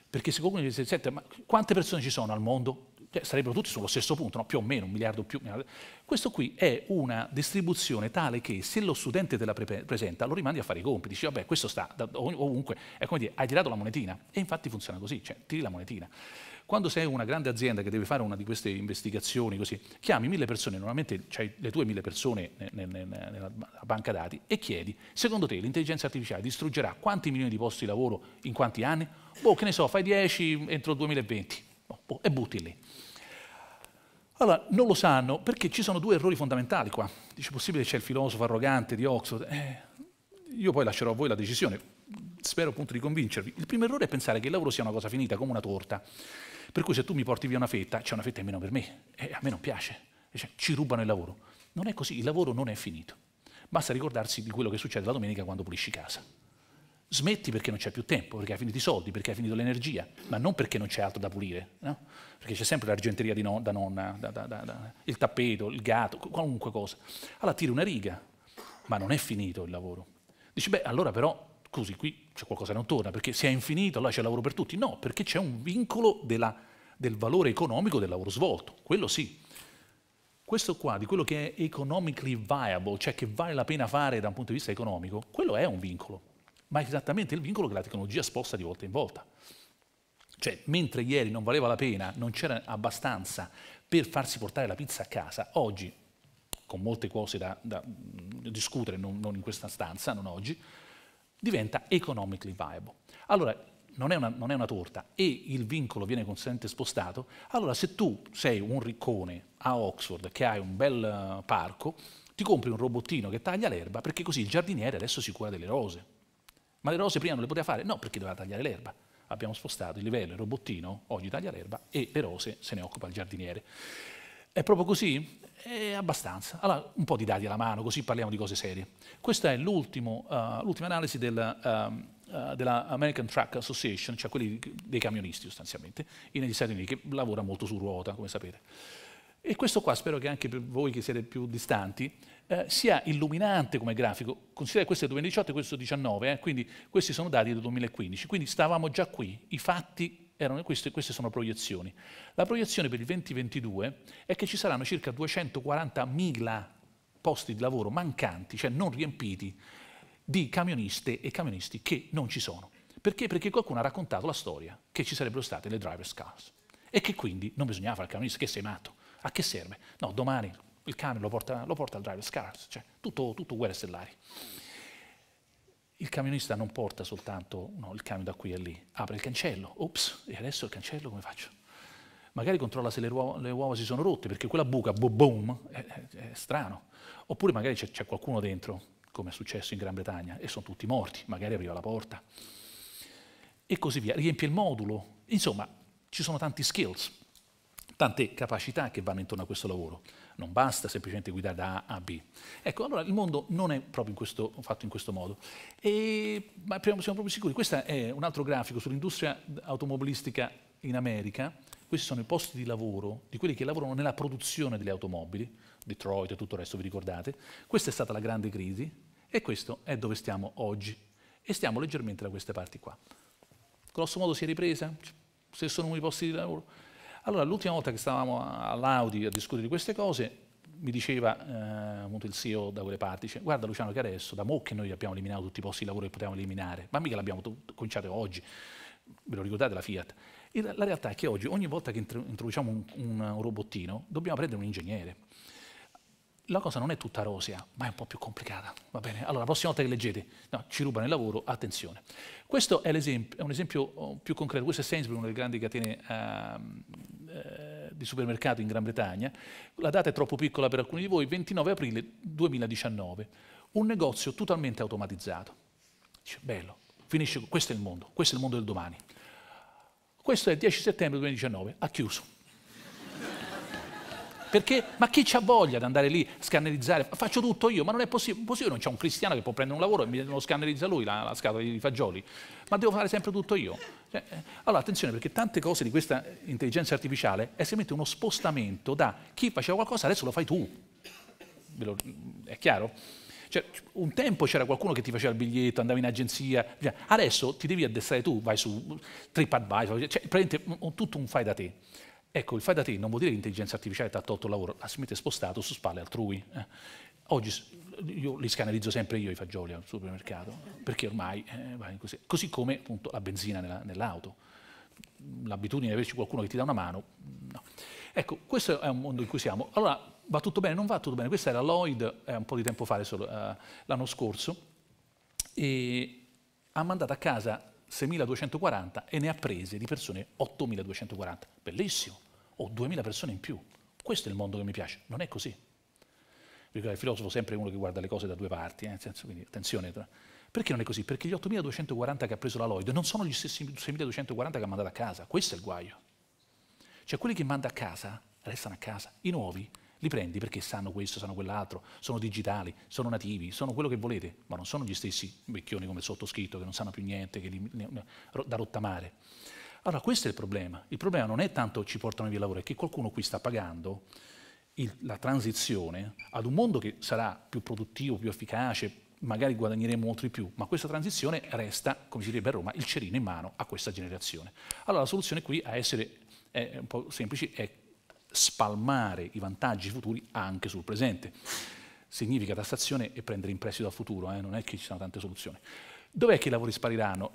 Perché se qualcuno dice, ma quante persone ci sono al mondo? cioè, sarebbero tutti sullo stesso punto, no? più o meno, un miliardo più. Miliardo. Questo qui è una distribuzione tale che se lo studente te la pre presenta lo rimandi a fare i compiti, dici vabbè questo sta da, ovunque, è come dire hai tirato la monetina e infatti funziona così, cioè tiri la monetina. Quando sei una grande azienda che deve fare una di queste investigazioni così, chiami mille persone, normalmente hai le tue mille persone nella banca dati e chiedi, secondo te l'intelligenza artificiale distruggerà quanti milioni di posti di lavoro in quanti anni? Boh, che ne so, fai 10 entro il 2020 boh, boh, e butti lì. Allora, non lo sanno perché ci sono due errori fondamentali qua. Dice, possibile che c'è il filosofo arrogante di Oxford? Eh, io poi lascerò a voi la decisione, spero appunto di convincervi. Il primo errore è pensare che il lavoro sia una cosa finita, come una torta. Per cui se tu mi porti via una fetta, c'è una fetta in meno per me, e a me non piace. Cioè, ci rubano il lavoro. Non è così, il lavoro non è finito. Basta ricordarsi di quello che succede la domenica quando pulisci casa smetti perché non c'è più tempo, perché hai finito i soldi, perché hai finito l'energia, ma non perché non c'è altro da pulire, no? perché c'è sempre l'argenteria non, da nonna, da, da, da, il tappeto, il gatto, qualunque cosa. Allora tiri una riga, ma non è finito il lavoro. Dici, beh, allora però, scusi, qui c'è qualcosa che non torna, perché se è infinito, allora c'è lavoro per tutti. No, perché c'è un vincolo della, del valore economico del lavoro svolto, quello sì. Questo qua, di quello che è economically viable, cioè che vale la pena fare da un punto di vista economico, quello è un vincolo ma è esattamente il vincolo che la tecnologia sposta di volta in volta. Cioè, mentre ieri non valeva la pena, non c'era abbastanza per farsi portare la pizza a casa, oggi, con molte cose da, da discutere, non, non, in questa stanza, non oggi, diventa economically viable. Allora, non è, una, non è una torta e il vincolo viene consente spostato, allora se tu sei un riccone a Oxford che hai un bel eh, parco, ti compri un robottino che taglia l'erba perché così il giardiniere adesso si cura delle rose ma le rose prima non le poteva fare? No, perché doveva tagliare l'erba. Abbiamo spostato il livello, il robottino, oggi taglia l'erba e le rose se ne occupa il giardiniere. È proprio così? È abbastanza. Allora, un po' di dati alla mano, così parliamo di cose serie. Questa è eh, l'ultima uh, analisi del, uh, ehm, uh, eh, dell'American Truck Association, cioè quelli dei camionisti sostanzialmente, negli Stati Uniti, che lavora molto su ruota, come sapete. E questo qua spero che anche per voi che siete più distanti eh, sia illuminante come grafico. Considerate questo è 2018 e questo è 2019, eh, quindi questi sono dati del 2015, quindi stavamo già qui, i fatti erano questi e queste sono proiezioni. La proiezione per il 2022 è che ci saranno circa 240.000 posti di lavoro mancanti, cioè non riempiti, di camioniste e camionisti che non ci sono. Perché? Perché qualcuno ha raccontato la storia che ci sarebbero state le driver's cars e che quindi non bisognava fare il camionista, che sei matto, a che serve? No, domani il cane lo porta, lo porta al driver's car, cioè tutto, tutto guerre stellari. Il camionista non porta soltanto no, il camion da qui a lì, apre il cancello, ops, e adesso il cancello come faccio? Magari controlla se le uova, le uova si sono rotte, perché quella buca, boom, boom è, è, strano. Oppure magari c'è qualcuno dentro, come è successo in Gran Bretagna, e sono tutti morti, magari apriva la porta. E così via, riempie il modulo. Insomma, ci sono tanti skills, tante capacità che vanno intorno a questo lavoro non basta semplicemente guidare da A a B. Ecco, allora il mondo non è proprio in questo, fatto in questo modo. E, ma siamo proprio sicuri, questo è un altro grafico sull'industria automobilistica in America, questi sono i posti di lavoro di quelli che lavorano nella produzione delle automobili, Detroit e tutto il resto, vi ricordate? Questa è stata la grande crisi e questo è dove stiamo oggi e stiamo leggermente da queste parti qua. Grosso modo si è ripresa, se sono i posti di lavoro. Allora, l'ultima volta che stavamo all'Audi a discutere di queste cose, mi diceva eh, il CEO da quelle parti, dice, guarda Luciano che adesso, da mo' che noi abbiamo eliminato tutti i posti di lavoro che potevamo eliminare, ma mica l'abbiamo cominciato oggi, ve lo ricordate la Fiat? E la, realtà è che oggi, ogni volta che introduciamo un, un robottino, dobbiamo prendere un ingegnere la cosa non è tutta rosea, ma è un po' più complicata. Va bene? Allora, la prossima volta che leggete, no, ci rubano il lavoro, attenzione. Questo è, è, un esempio oh, più concreto. Questo è Sainsbury, una delle grandi catene ehm, eh, di supermercato in Gran Bretagna. La data è troppo piccola per alcuni di voi, 29 aprile 2019. Un negozio totalmente automatizzato. Dice, bello, finisce, questo è il mondo, questo è il mondo del domani. Questo è il 10 settembre 2019, ha chiuso perché, ma chi ha voglia di andare lì, scannerizzare? Faccio tutto io, ma non è possibile. possibile non c'è un cristiano che può prendere un lavoro e me lo scannerizza lui la, la scatola di fagioli. Ma devo fare sempre tutto io. Cioè, eh, allora, attenzione, perché tante cose di questa intelligenza artificiale è semplicemente uno spostamento da chi faceva qualcosa, adesso lo fai tu. Lo, è chiaro? Cioè, un tempo c'era qualcuno che ti faceva il biglietto, andavi in agenzia, adesso ti devi addestrare tu, vai su TripAdvisor, cioè, praticamente tutto un fai da te. Ecco, il fai da te non vuol dire che l'intelligenza artificiale ti ha tolto il lavoro, l'ha semplicemente spostato su spalle altrui. Eh. Oggi io li scanalizzo sempre io i fagioli al supermercato, perché ormai eh, va così. Così come appunto la benzina nella, nell'auto. L'abitudine di averci qualcuno che ti dà una mano, no. Ecco, questo è un mondo in cui siamo. Allora, va tutto bene? Non va tutto bene. Questa era Lloyd eh, un po' di tempo fa, eh, l'anno scorso, e ha mandato a casa 6.240 e ne ha prese di persone 8.240. Bellissimo o 2000 persone in più. Questo è il mondo che mi piace, non è così. Il filosofo è sempre uno che guarda le cose da due parti, eh? senso, quindi attenzione. Perché non è così? Perché gli 8.240 che ha preso la Lloyd non sono gli stessi 6.240 che ha mandato a casa, questo è il guaio. Cioè quelli che manda a casa restano a casa, i nuovi li prendi perché sanno questo, sanno quell'altro, sono digitali, sono nativi, sono quello che volete, ma non sono gli stessi vecchioni come il sottoscritto che non sanno più niente, che li, ne, da rottamare. Allora questo è il problema. Il problema non è tanto ci portano via il lavoro, è che qualcuno qui sta pagando il, la transizione ad un mondo che sarà più produttivo, più efficace, magari guadagneremo molto di più, ma questa transizione resta, come si direbbe a Roma, il cerino in mano a questa generazione. Allora la soluzione qui a essere è un po' semplice è spalmare i vantaggi futuri anche sul presente. Significa tassazione e prendere in prestito al futuro, eh? non è che ci sono tante soluzioni. Dov'è che i lavori spariranno?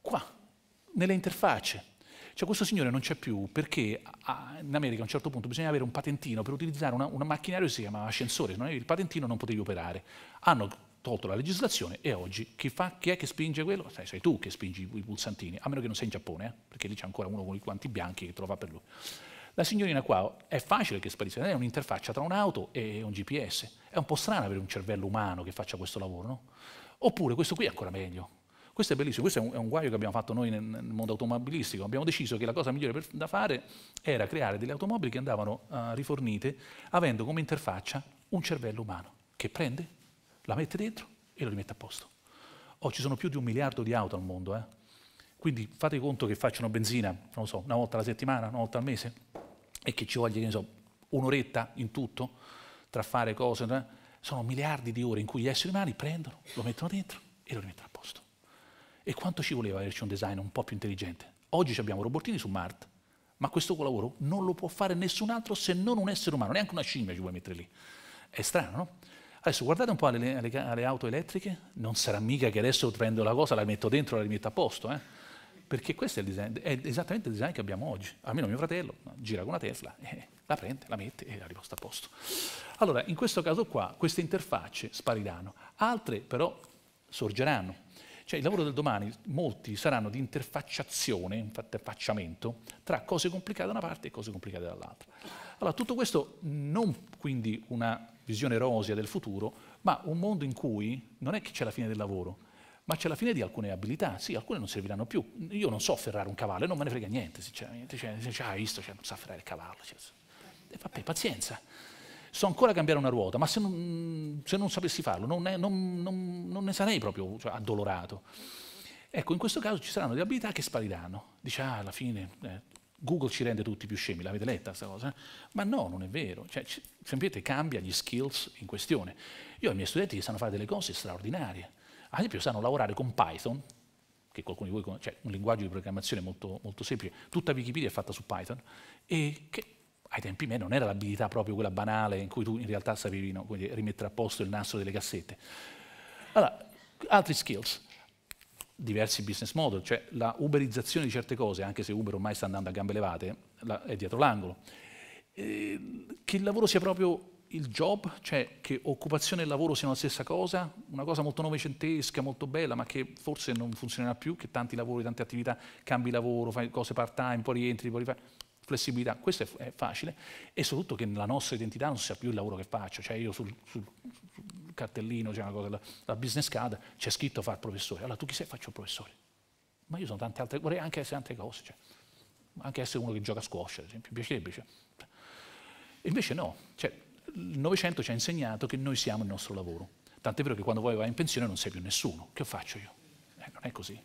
Qua, nelle interfacce, cioè questo signore non c'è più perché a, in America a un certo punto bisogna avere un patentino per utilizzare un macchinario che si chiama ascensore, se non avevi il patentino non potevi operare. Hanno tolto la legislazione e oggi chi, fa, chi è che spinge quello? Sei, sei, tu che spingi i pulsantini, a meno che non sei in Giappone, eh? perché lì c'è ancora uno con i guanti bianchi che te lo fa per lui. La signorina qua è facile che sparisca, è un'interfaccia tra un'auto e un GPS. È un po' strano avere un cervello umano che faccia questo lavoro, no? Oppure questo qui è ancora meglio, questo è bellissimo, questo è un, è un guaio che abbiamo fatto noi nel, nel, mondo automobilistico. Abbiamo deciso che la cosa migliore per, da fare era creare delle automobili che andavano uh, rifornite avendo come interfaccia un cervello umano che prende, la mette dentro e lo rimette a posto. Oh, ci sono più di un miliardo di auto al mondo, eh? quindi fate conto che facciano benzina, so, una volta alla settimana, una volta al mese, e che ci voglia, so, un'oretta in tutto, tra fare cose, eh. sono miliardi di ore in cui gli esseri umani prendono, lo mettono dentro e lo rimettono a posto. E quanto ci voleva averci un design un po' più intelligente? Oggi abbiamo robottini su Mart, ma questo lavoro non lo può fare nessun altro se non un essere umano, neanche una scimmia ci vuoi mettere lì. È strano, no? Adesso guardate un po' alle, alle, alle auto elettriche, non sarà mica che adesso prendo la cosa, la metto dentro e la rimetto a posto, eh? perché questo è, il design, è esattamente il design che abbiamo oggi. Almeno mio fratello gira con una Tesla, eh, la prende, la mette e la riposta a posto. Allora, in questo caso qua, queste interfacce spariranno, altre però sorgeranno. Cioè il lavoro del domani, molti saranno di interfacciazione, interfacciamento, tra cose complicate da una parte e cose complicate dall'altra. Allora, tutto questo non quindi una visione erosia del futuro, ma un mondo in cui non è che c'è la fine del lavoro, ma c'è la fine di alcune abilità, sì, alcune non serviranno più. Io non so afferrare un cavallo, non me ne frega niente, sinceramente, cioè, cioè, ah, visto, cioè, non so afferrare il cavallo. Cioè. E vabbè, pazienza so ancora cambiare una ruota, ma se non, se non sapessi farlo non, è, non, non, ne sarei proprio cioè, addolorato. Ecco, in questo caso ci saranno delle abilità che spariranno. Dice, ah, alla fine eh, Google ci rende tutti più scemi, l'avete letta questa cosa? Ma no, non è vero. Cioè, sapete, cambia gli skills in questione. Io ho i miei studenti che sanno fare delle cose straordinarie. Ad esempio sanno lavorare con Python, che qualcuno di voi conosce, cioè un linguaggio di programmazione molto, molto semplice. Tutta Wikipedia è fatta su Python, e che ai tempi miei non era l'abilità proprio quella banale in cui tu in realtà sapevi no, rimettere a posto il nastro delle cassette. Allora, altri skills, diversi business model, cioè la uberizzazione di certe cose, anche se Uber ormai sta andando a gambe levate, è dietro l'angolo. Ehm, che il lavoro sia proprio il job, cioè che occupazione e lavoro siano la stessa cosa, una cosa molto novecentesca, molto bella, ma che forse non funzionerà più, che tanti lavori, tante attività, cambi lavoro, fai cose part time, poi rientri, poi rifai flessibilità, questo è facile, e soprattutto che nella nostra identità non sia più il lavoro che faccio, cioè io sul, sul cartellino, c'è cioè una cosa, la, la business card, c'è scritto far professore, allora tu chi sei? Faccio il professore, ma io sono tante altre, vorrei anche essere tante cose, cioè. anche essere uno che gioca a squash, ad esempio, mi piacerebbe. Cioè. Invece no, cioè, il Novecento ci ha insegnato che noi siamo il nostro lavoro. Tant'è vero che quando poi vai in pensione non sei più nessuno. Che faccio io? Eh, non è così.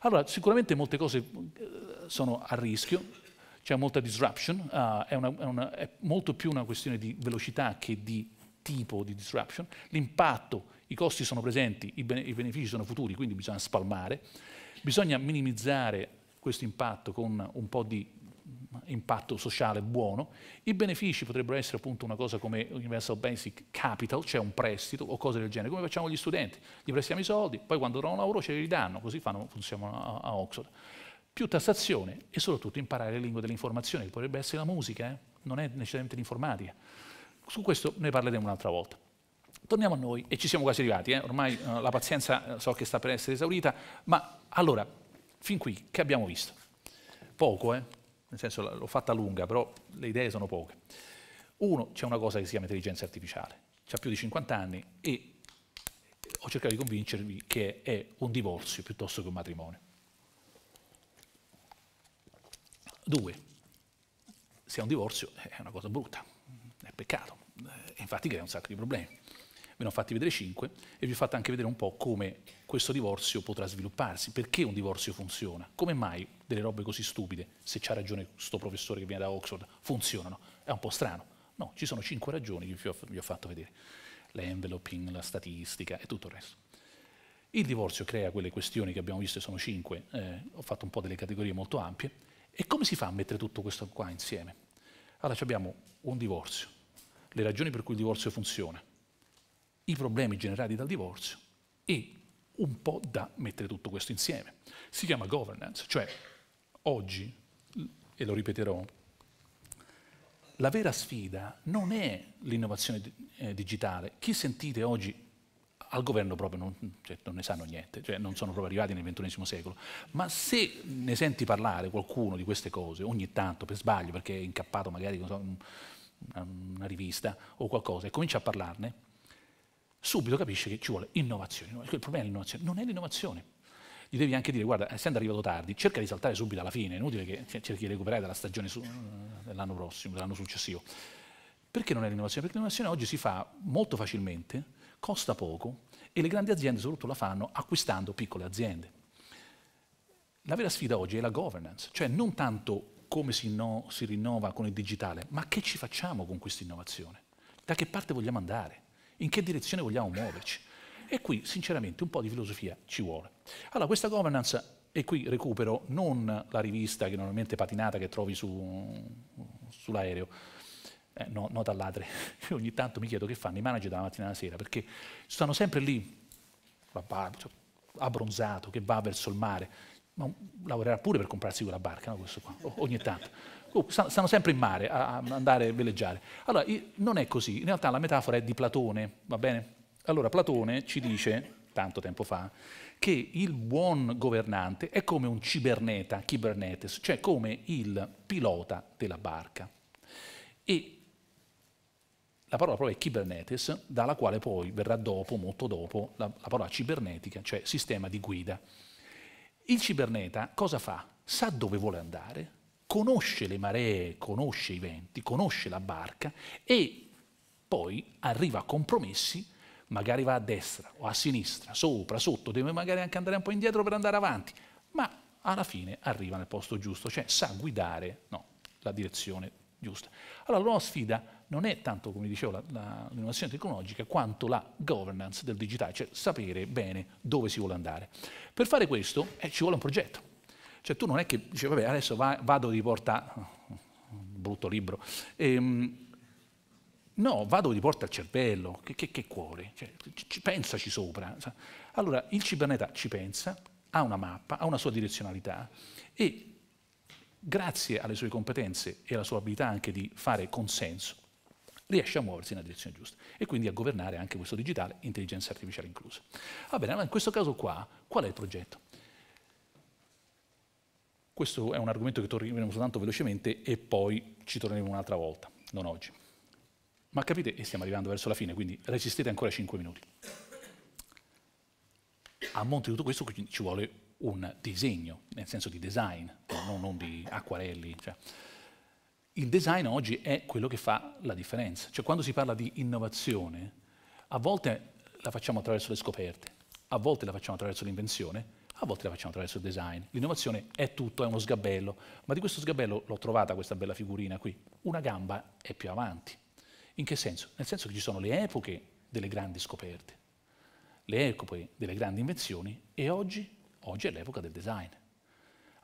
Allora, sicuramente molte cose eh, sono a rischio c'è molta disruption, uh, è, una, è, una, è, molto più una questione di velocità che di tipo di disruption, l'impatto, i costi sono presenti, i, bene, i benefici sono futuri, quindi bisogna spalmare, bisogna minimizzare questo impatto con un po' di impatto sociale buono, i benefici potrebbero essere appunto una cosa come Universal Basic Capital, cioè un prestito o cose del genere, come facciamo gli studenti, gli prestiamo i soldi, poi quando trovano lavoro ce li danno, così fanno, funziona a, a Oxford più tassazione e soprattutto imparare le lingue dell'informazione, che potrebbe essere la musica, eh? non è necessariamente l'informatica. Su questo ne parleremo un'altra volta. Torniamo a noi, e ci siamo quasi arrivati, eh? ormai eh, la pazienza eh, so che sta per essere esaurita, ma allora, fin qui, che abbiamo visto? Poco, eh? nel senso l'ho fatta lunga, però le idee sono poche. Uno, c'è una cosa che si chiama intelligenza artificiale, ha più di 50 anni e ho cercato di convincervi che è un divorzio piuttosto che un matrimonio. Due, se è un divorzio eh, è una cosa brutta, è peccato, eh, infatti crea un sacco di problemi. Ve ne ho fatti vedere cinque e vi ho fatto anche vedere un po' come questo divorzio potrà svilupparsi, perché un divorzio funziona, come mai delle robe così stupide, se c'ha ragione questo professore che viene da Oxford, funzionano, è un po' strano. No, ci sono cinque ragioni che vi ho, vi ho fatto vedere, l'enveloping, la statistica e tutto il resto. Il divorzio crea quelle questioni che abbiamo visto, sono cinque, eh, ho fatto un po' delle categorie molto ampie, e come si fa a mettere tutto questo qua insieme? Allora abbiamo un divorzio, le ragioni per cui il divorzio funziona, i problemi generati dal divorzio e un po' da mettere tutto questo insieme. Si chiama governance, cioè oggi, e lo ripeterò, la vera sfida non è l'innovazione eh, digitale. Chi sentite oggi al governo proprio non, cioè, non ne sanno niente, cioè, non sono proprio arrivati nel XXI secolo. Ma se ne senti parlare qualcuno di queste cose, ogni tanto per sbaglio, perché è incappato magari so, una rivista o qualcosa, e comincia a parlarne, subito capisce che ci vuole innovazione. Il problema è l'innovazione, non è l'innovazione. Gli devi anche dire, guarda, essendo arrivato tardi, cerca di saltare subito alla fine, è inutile che cerchi di recuperare dalla stagione dell'anno prossimo, dell'anno successivo. Perché non è l'innovazione? Perché l'innovazione oggi si fa molto facilmente costa poco e le grandi aziende soprattutto la fanno acquistando piccole aziende. La vera sfida oggi è la governance, cioè non tanto come si, no, si rinnova con il digitale, ma che ci facciamo con questa innovazione, da che parte vogliamo andare, in che direzione vogliamo muoverci. E qui, sinceramente, un po' di filosofia ci vuole. Allora, questa governance, e qui recupero non la rivista che normalmente è patinata che trovi su, sull'aereo, eh, no, no da ladri. Io ogni tanto mi chiedo che fanno i manager dalla mattina alla sera, perché stanno sempre lì, cioè, abbronzato, che va verso il mare, ma lavorerà pure per comprarsi quella barca, no? questo qua, ogni tanto. Stanno sempre in mare a andare a veleggiare. Allora, non è così, in realtà la metafora è di Platone, va bene? Allora, Platone ci dice, tanto tempo fa, che il buon governante è come un ciberneta, cibernetes, cioè come il pilota della barca. E la parola proprio è Kubernetes, dalla quale poi verrà dopo, molto dopo, la, la parola cibernetica, cioè sistema di guida. Il ciberneta cosa fa? Sa dove vuole andare, conosce le maree, conosce i venti, conosce la barca e poi arriva a compromessi, magari va a destra o a sinistra, sopra, sotto, deve magari anche andare un po' indietro per andare avanti, ma alla fine arriva nel posto giusto, cioè sa guidare no, la direzione giusta. Allora la nuova sfida non è tanto, come dicevo, l'innovazione tecnologica quanto la governance del digitale, cioè sapere bene dove si vuole andare. Per fare questo eh, ci vuole un progetto. Cioè tu non è che dici, vabbè, adesso va, vado di porta... brutto libro. Ehm, no, vado di porta al cervello, che, che, che cuore, cioè, ci, pensaci sopra. Allora, il cibernetà ci pensa, ha una mappa, ha una sua direzionalità e grazie alle sue competenze e alla sua abilità anche di fare consenso, riesce a muoversi nella direzione giusta e quindi a governare anche questo digitale, intelligenza artificiale inclusa. Va bene, allora in questo caso qua, qual è il progetto? Questo è un argomento che torneremo soltanto velocemente e poi ci torneremo un'altra volta, non oggi. Ma capite, e stiamo arrivando verso la fine, quindi resistete ancora 5 minuti. A monte di tutto questo ci vuole un disegno, nel senso di design, non, non di acquarelli. Cioè il design oggi è quello che fa la differenza. Cioè quando si parla di innovazione, a volte la facciamo attraverso le scoperte, a volte la facciamo attraverso l'invenzione, a volte la facciamo attraverso il design. L'innovazione è tutto, è uno sgabello, ma di questo sgabello l'ho trovata questa bella figurina qui. Una gamba è più avanti. In che senso? Nel senso che ci sono le epoche delle grandi scoperte, le epoche delle grandi invenzioni e oggi, oggi è l'epoca del design.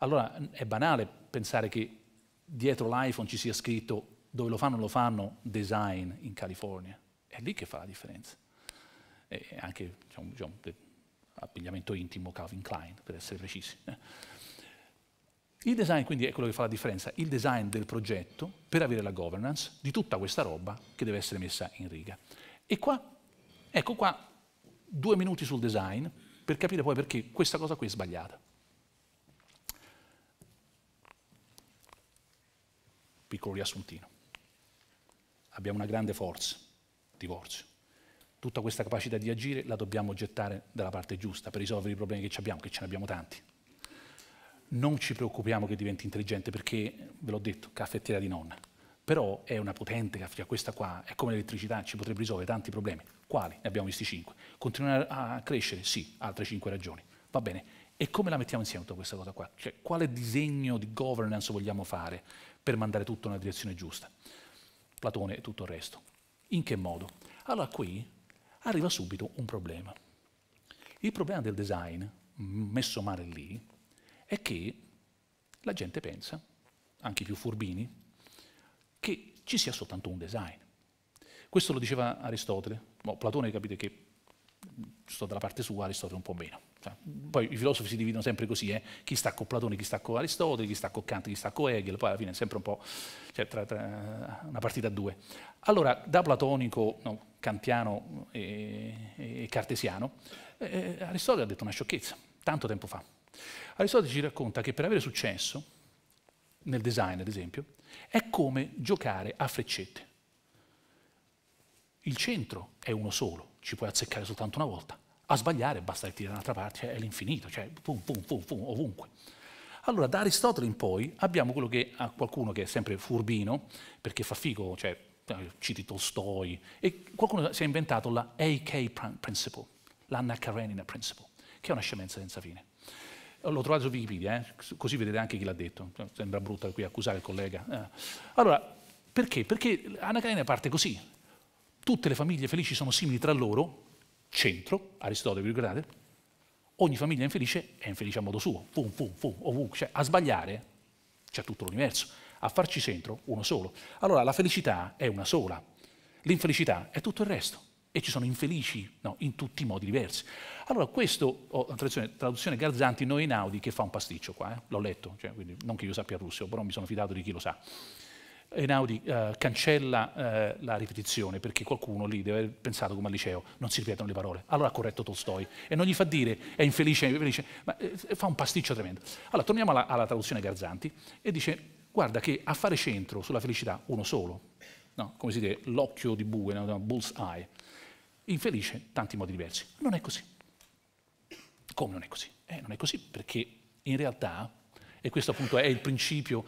Allora è banale pensare che dietro l'iPhone ci sia scritto dove lo fanno lo fanno design in California. È lì che fa la differenza. E anche diciamo, diciamo, abbigliamento intimo Calvin Klein, per essere precisi. Il design quindi è quello che fa la differenza, il design del progetto per avere la governance di tutta questa roba che deve essere messa in riga. E qua, ecco qua, due minuti sul design per capire poi perché questa cosa qui è sbagliata. piccolo riassuntino. Abbiamo una grande forza, divorzio. Tutta questa capacità di agire la dobbiamo gettare dalla parte giusta per risolvere i problemi che abbiamo, che ce ne abbiamo tanti. Non ci preoccupiamo che diventi intelligente perché, ve l'ho detto, caffettiera di nonna. Però è una potente caffettiera, questa qua è come l'elettricità, ci potrebbe risolvere tanti problemi. Quali? Ne abbiamo visti cinque. Continuare a crescere? Sì, altre cinque ragioni. Va bene. E come la mettiamo insieme tutta questa cosa qua? Cioè, quale disegno di governance vogliamo fare? per mandare tutto nella direzione giusta. Platone e tutto il resto. In che modo? Allora qui arriva subito un problema. Il problema del design, messo male lì, è che la gente pensa, anche i più furbini, che ci sia soltanto un design. Questo lo diceva Aristotele, no, Platone capite che sto dalla parte sua, Aristotele un po' meno. Cioè, poi i filosofi si dividono sempre così, eh? chi sta con Platone, chi sta con Aristotele, chi sta con Kant, chi sta con Hegel, poi alla fine è sempre un po' cioè, tra, tra una partita a due. Allora, da platonico, no, kantiano e, e cartesiano, eh, Aristotele ha detto una sciocchezza, tanto tempo fa. Aristotele ci racconta che per avere successo, nel design ad esempio, è come giocare a freccette. Il centro è uno solo, ci puoi azzeccare soltanto una volta. A sbagliare basta che tiri da un'altra parte, cioè è l'infinito, cioè pum, pum, pum, pum, ovunque. Allora, da Aristotele in poi abbiamo quello che ha qualcuno che è sempre furbino, perché fa figo, cioè eh, citi Tolstoi, e qualcuno si è inventato la AK Principle, l'Anna Karenina Principle, che è una scemenza senza fine. L'ho trovato su Wikipedia, eh? così vedete anche chi l'ha detto. Sembra brutta qui accusare il collega. Eh. Allora, perché? Perché Anna Karenina parte così. Tutte le famiglie felici sono simili tra loro, centro, Aristotele, guardate, ogni famiglia infelice è infelice a modo suo, fum, fum, fum, ovunque, cioè a sbagliare c'è tutto l'universo, a farci centro uno solo. Allora la felicità è una sola, l'infelicità è tutto il resto e ci sono infelici no, in tutti i modi diversi. Allora questo, oh, traduzione, traduzione Garzanti, Noenaudi che fa un pasticcio qua, eh? l'ho letto, cioè, quindi, non che io sappia russo, però mi sono fidato di chi lo sa. Einaudi eh, cancella eh, la ripetizione perché qualcuno lì deve aver pensato come al liceo, non si ripetono le parole. Allora ha corretto Tolstoi e non gli fa dire è infelice, è infelice, ma eh, fa un pasticcio tremendo. Allora torniamo alla, alla, traduzione Garzanti e dice guarda che a fare centro sulla felicità uno solo, no? come si dice l'occhio di bue, no? bull's eye, infelice tanti modi diversi. Non è così. Come non è così? Eh, non è così perché in realtà, e questo appunto è il principio,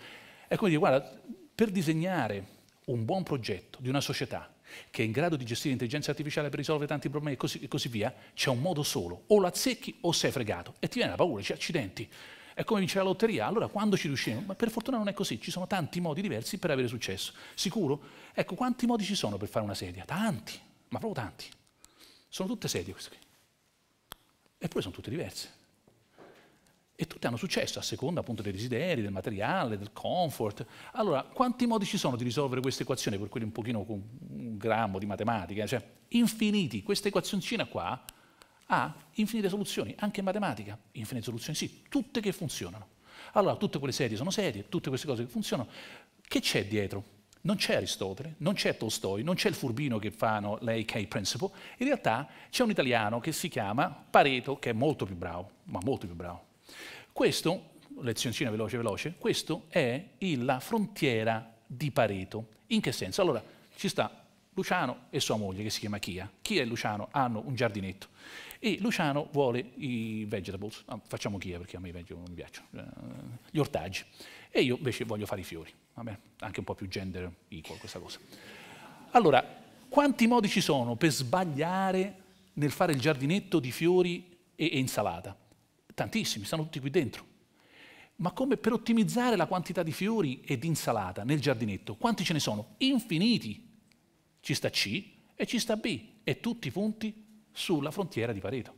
è come dire guarda per disegnare un buon progetto di una società che è in grado di gestire l'intelligenza artificiale per risolvere tanti problemi e così, e così via, c'è un modo solo, o lo azzecchi o sei fregato e ti viene la paura, dici accidenti, è come vincere la lotteria, allora quando ci riusciremo? Ma per fortuna non è così, ci sono tanti modi diversi per avere successo. Sicuro? Ecco, quanti modi ci sono per fare una sedia? Tanti, ma proprio tanti. Sono tutte sedie queste qui. Eppure sono tutte diverse. E tutte hanno successo, a seconda appunto dei desideri, del materiale, del comfort. Allora, quanti modi ci sono di risolvere questa equazione, per quelli un pochino con un grammo di matematica? Cioè, infiniti. Questa equazioncina qua ha infinite soluzioni, anche in matematica. Infinite soluzioni, sì, tutte che funzionano. Allora, tutte quelle serie sono serie, tutte queste cose che funzionano. Che c'è dietro? Non c'è Aristotele, non c'è Tolstoi, non c'è il furbino che fanno l'AK Principle, in realtà c'è un italiano che si chiama Pareto, che è molto più bravo, ma molto più bravo. Questo, lezioncina veloce veloce, questo è il, la frontiera di Pareto. In che senso? Allora, ci sta Luciano e sua moglie che si chiama Chia. Chia e Luciano hanno un giardinetto e Luciano vuole i vegetables, ah, facciamo Chia perché a me i vegetables non mi piacciono, eh, gli ortaggi e io invece voglio fare i fiori, Vabbè, anche un po' più gender equal questa cosa. Allora, quanti modi ci sono per sbagliare nel fare il giardinetto di fiori e, e insalata? tantissimi, stanno tutti qui dentro. Ma come per ottimizzare la quantità di fiori e di insalata nel giardinetto? Quanti ce ne sono? Infiniti. Ci sta C e ci sta B e tutti i punti sulla frontiera di Pareto.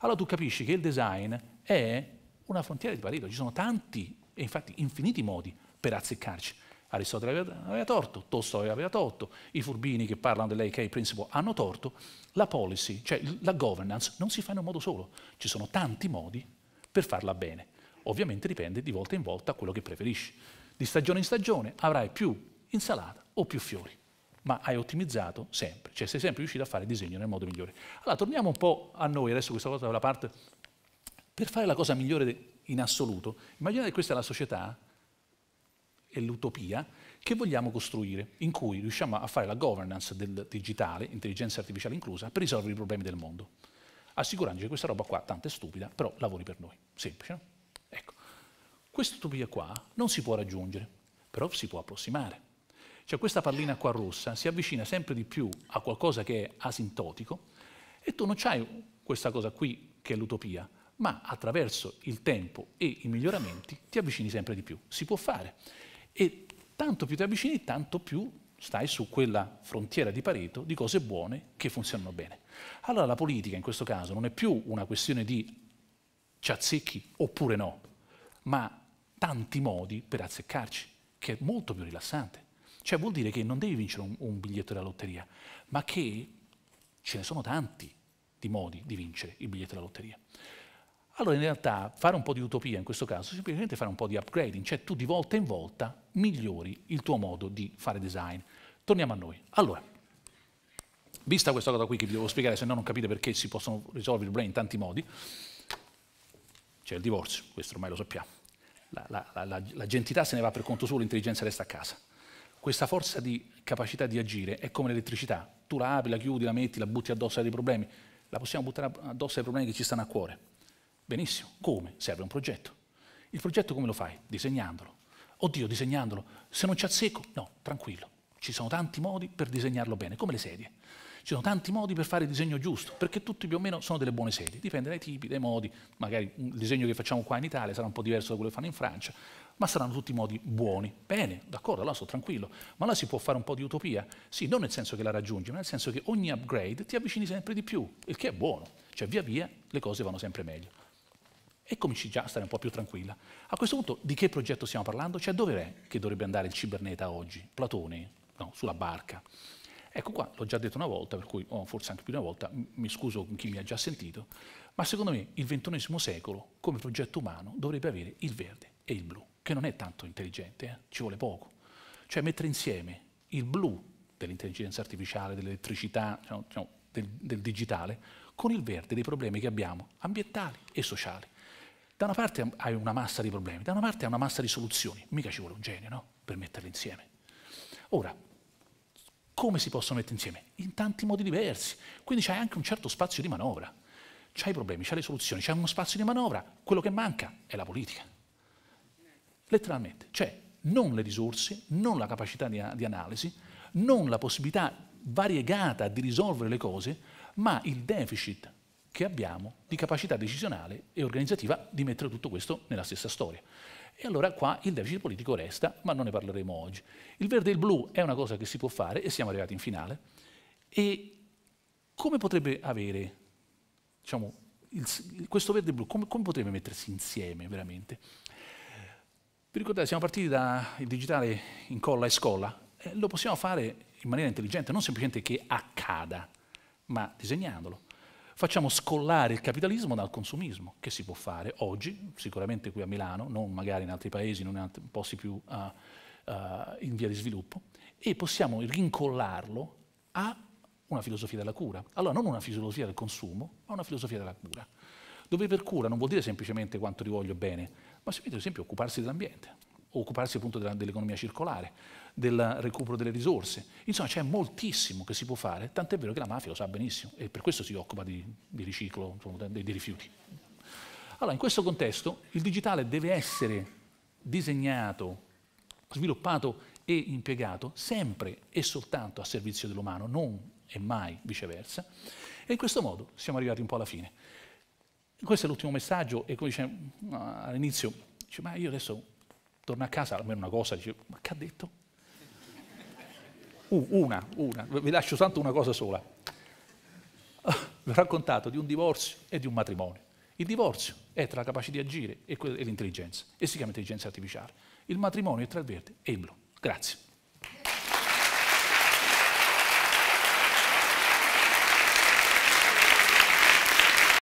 Allora tu capisci che il design è una frontiera di Pareto, ci sono tanti e infatti infiniti modi per azzeccarci. Aristotele aveva, aveva torto, Tolstoi aveva torto, i furbini che parlano dell'AK principle hanno torto, la policy, cioè la governance, non si fa in un modo solo, ci sono tanti modi per farla bene. Ovviamente dipende di volta in volta da quello che preferisci. Di stagione in stagione avrai più insalata o più fiori, ma hai ottimizzato sempre, cioè sei sempre riuscito a fare il disegno nel modo migliore. Allora torniamo un po' a noi, adesso questa volta dalla parte, per fare la cosa migliore in assoluto, immaginate che questa è la società, è l'utopia, che vogliamo costruire, in cui riusciamo a fare la governance del digitale, intelligenza artificiale inclusa, per risolvere i problemi del mondo assicurandoci che questa roba qua, tanto è stupida, però lavori per noi. Semplice, no? Ecco, questa utopia qua non si può raggiungere, però si può approssimare. Cioè questa pallina qua rossa si avvicina sempre di più a qualcosa che è asintotico e tu non hai questa cosa qui che è l'utopia, ma attraverso il tempo e i miglioramenti ti avvicini sempre di più. Si può fare. E tanto più ti avvicini, tanto più stai su quella frontiera di Pareto di cose buone che funzionano bene. Allora la politica in questo caso non è più una questione di ci azzecchi oppure no, ma tanti modi per azzeccarci, che è molto più rilassante. Cioè vuol dire che non devi vincere un, un biglietto della lotteria, ma che ce ne sono tanti di modi di vincere il biglietto della lotteria. Allora in realtà fare un po' di utopia in questo caso, semplicemente fare un po' di upgrading, cioè tu di volta in volta migliori il tuo modo di fare design. Torniamo a noi. Allora, Vista questa cosa qui che vi devo spiegare, se no non capite perché si possono risolvere i problemi in tanti modi, c'è il divorzio, questo ormai lo sappiamo. La, la, la, la gentità se ne va per conto suo, l'intelligenza resta a casa. Questa forza di capacità di agire è come l'elettricità. Tu la apri, la chiudi, la metti, la butti addosso ai problemi. La possiamo buttare addosso ai problemi che ci stanno a cuore. Benissimo. Come? Serve un progetto. Il progetto come lo fai? Disegnandolo. Oddio, disegnandolo. Se non ci azzecco, no, tranquillo. Ci sono tanti modi per disegnarlo bene, come le sedie. Ci sono tanti modi per fare il disegno giusto, perché tutti più o meno sono delle buone sedi, dipende dai tipi, dai modi, magari il disegno che facciamo qua in Italia sarà un po' diverso da quello che fanno in Francia, ma saranno tutti modi buoni. Bene, d'accordo, allora sto tranquillo, ma là si può fare un po' di utopia? Sì, non nel senso che la raggiungi, ma nel senso che ogni upgrade ti avvicini sempre di più, il che è buono, cioè via via le cose vanno sempre meglio. E cominci già a stare un po' più tranquilla. A questo punto di che progetto stiamo parlando? Cioè dove è che dovrebbe andare il ciberneta oggi? Platone? No, sulla barca. Ecco qua, l'ho già detto una volta, per cui oh, forse anche più di una volta, mi scuso con chi mi ha già sentito, ma secondo me il XXI secolo come progetto umano dovrebbe avere il verde e il blu, che non è tanto intelligente, eh? ci vuole poco. Cioè mettere insieme il blu dell'intelligenza artificiale, dell'elettricità, diciamo, diciamo, del, del digitale, con il verde dei problemi che abbiamo ambientali e sociali. Da una parte hai una massa di problemi, da una parte hai una massa di soluzioni, mica ci vuole un genio no? per metterli insieme. Ora, come si possono mettere insieme? In tanti modi diversi. Quindi c'è anche un certo spazio di manovra. C'hai i problemi, c'hai le soluzioni, c'è uno spazio di manovra. Quello che manca è la politica. Letteralmente. Cioè, non le risorse, non la capacità di, di analisi, non la possibilità variegata di risolvere le cose, ma il deficit che abbiamo di capacità decisionale e organizzativa di mettere tutto questo nella stessa storia. E allora qua il deficit politico resta, ma non ne parleremo oggi. Il verde e il blu è una cosa che si può fare e siamo arrivati in finale. E come potrebbe avere, diciamo, il, questo verde e blu, come, come potrebbe mettersi insieme veramente? Vi ricordate, siamo partiti dal digitale in colla e scolla. Eh, lo possiamo fare in maniera intelligente, non semplicemente che accada, ma disegnandolo. Facciamo scollare il capitalismo dal consumismo, che si può fare oggi, sicuramente qui a Milano, non magari in altri paesi, non in altri posti più uh, uh, in via di sviluppo, e possiamo rincollarlo a una filosofia della cura. Allora non una filosofia del consumo, ma una filosofia della cura. Dove per cura non vuol dire semplicemente quanto ti voglio bene, ma semplicemente ad esempio occuparsi dell'ambiente, occuparsi appunto dell'economia circolare, del recupero delle risorse. Insomma c'è moltissimo che si può fare, tant'è vero che la mafia lo sa benissimo e per questo si occupa di, di riciclo insomma, dei, dei rifiuti. Allora in questo contesto il digitale deve essere disegnato, sviluppato e impiegato sempre e soltanto a servizio dell'umano, non e mai viceversa. E in questo modo siamo arrivati un po' alla fine. Questo è l'ultimo messaggio e come dice all'inizio, dice, ma io adesso torno a casa, almeno una cosa, dice, ma che ha detto? una, una, vi lascio tanto una cosa sola. Vi ho raccontato di un divorzio e di un matrimonio. Il divorzio è tra la capacità di agire e l'intelligenza, e si chiama intelligenza artificiale. Il matrimonio è tra il verde e il blu. Grazie.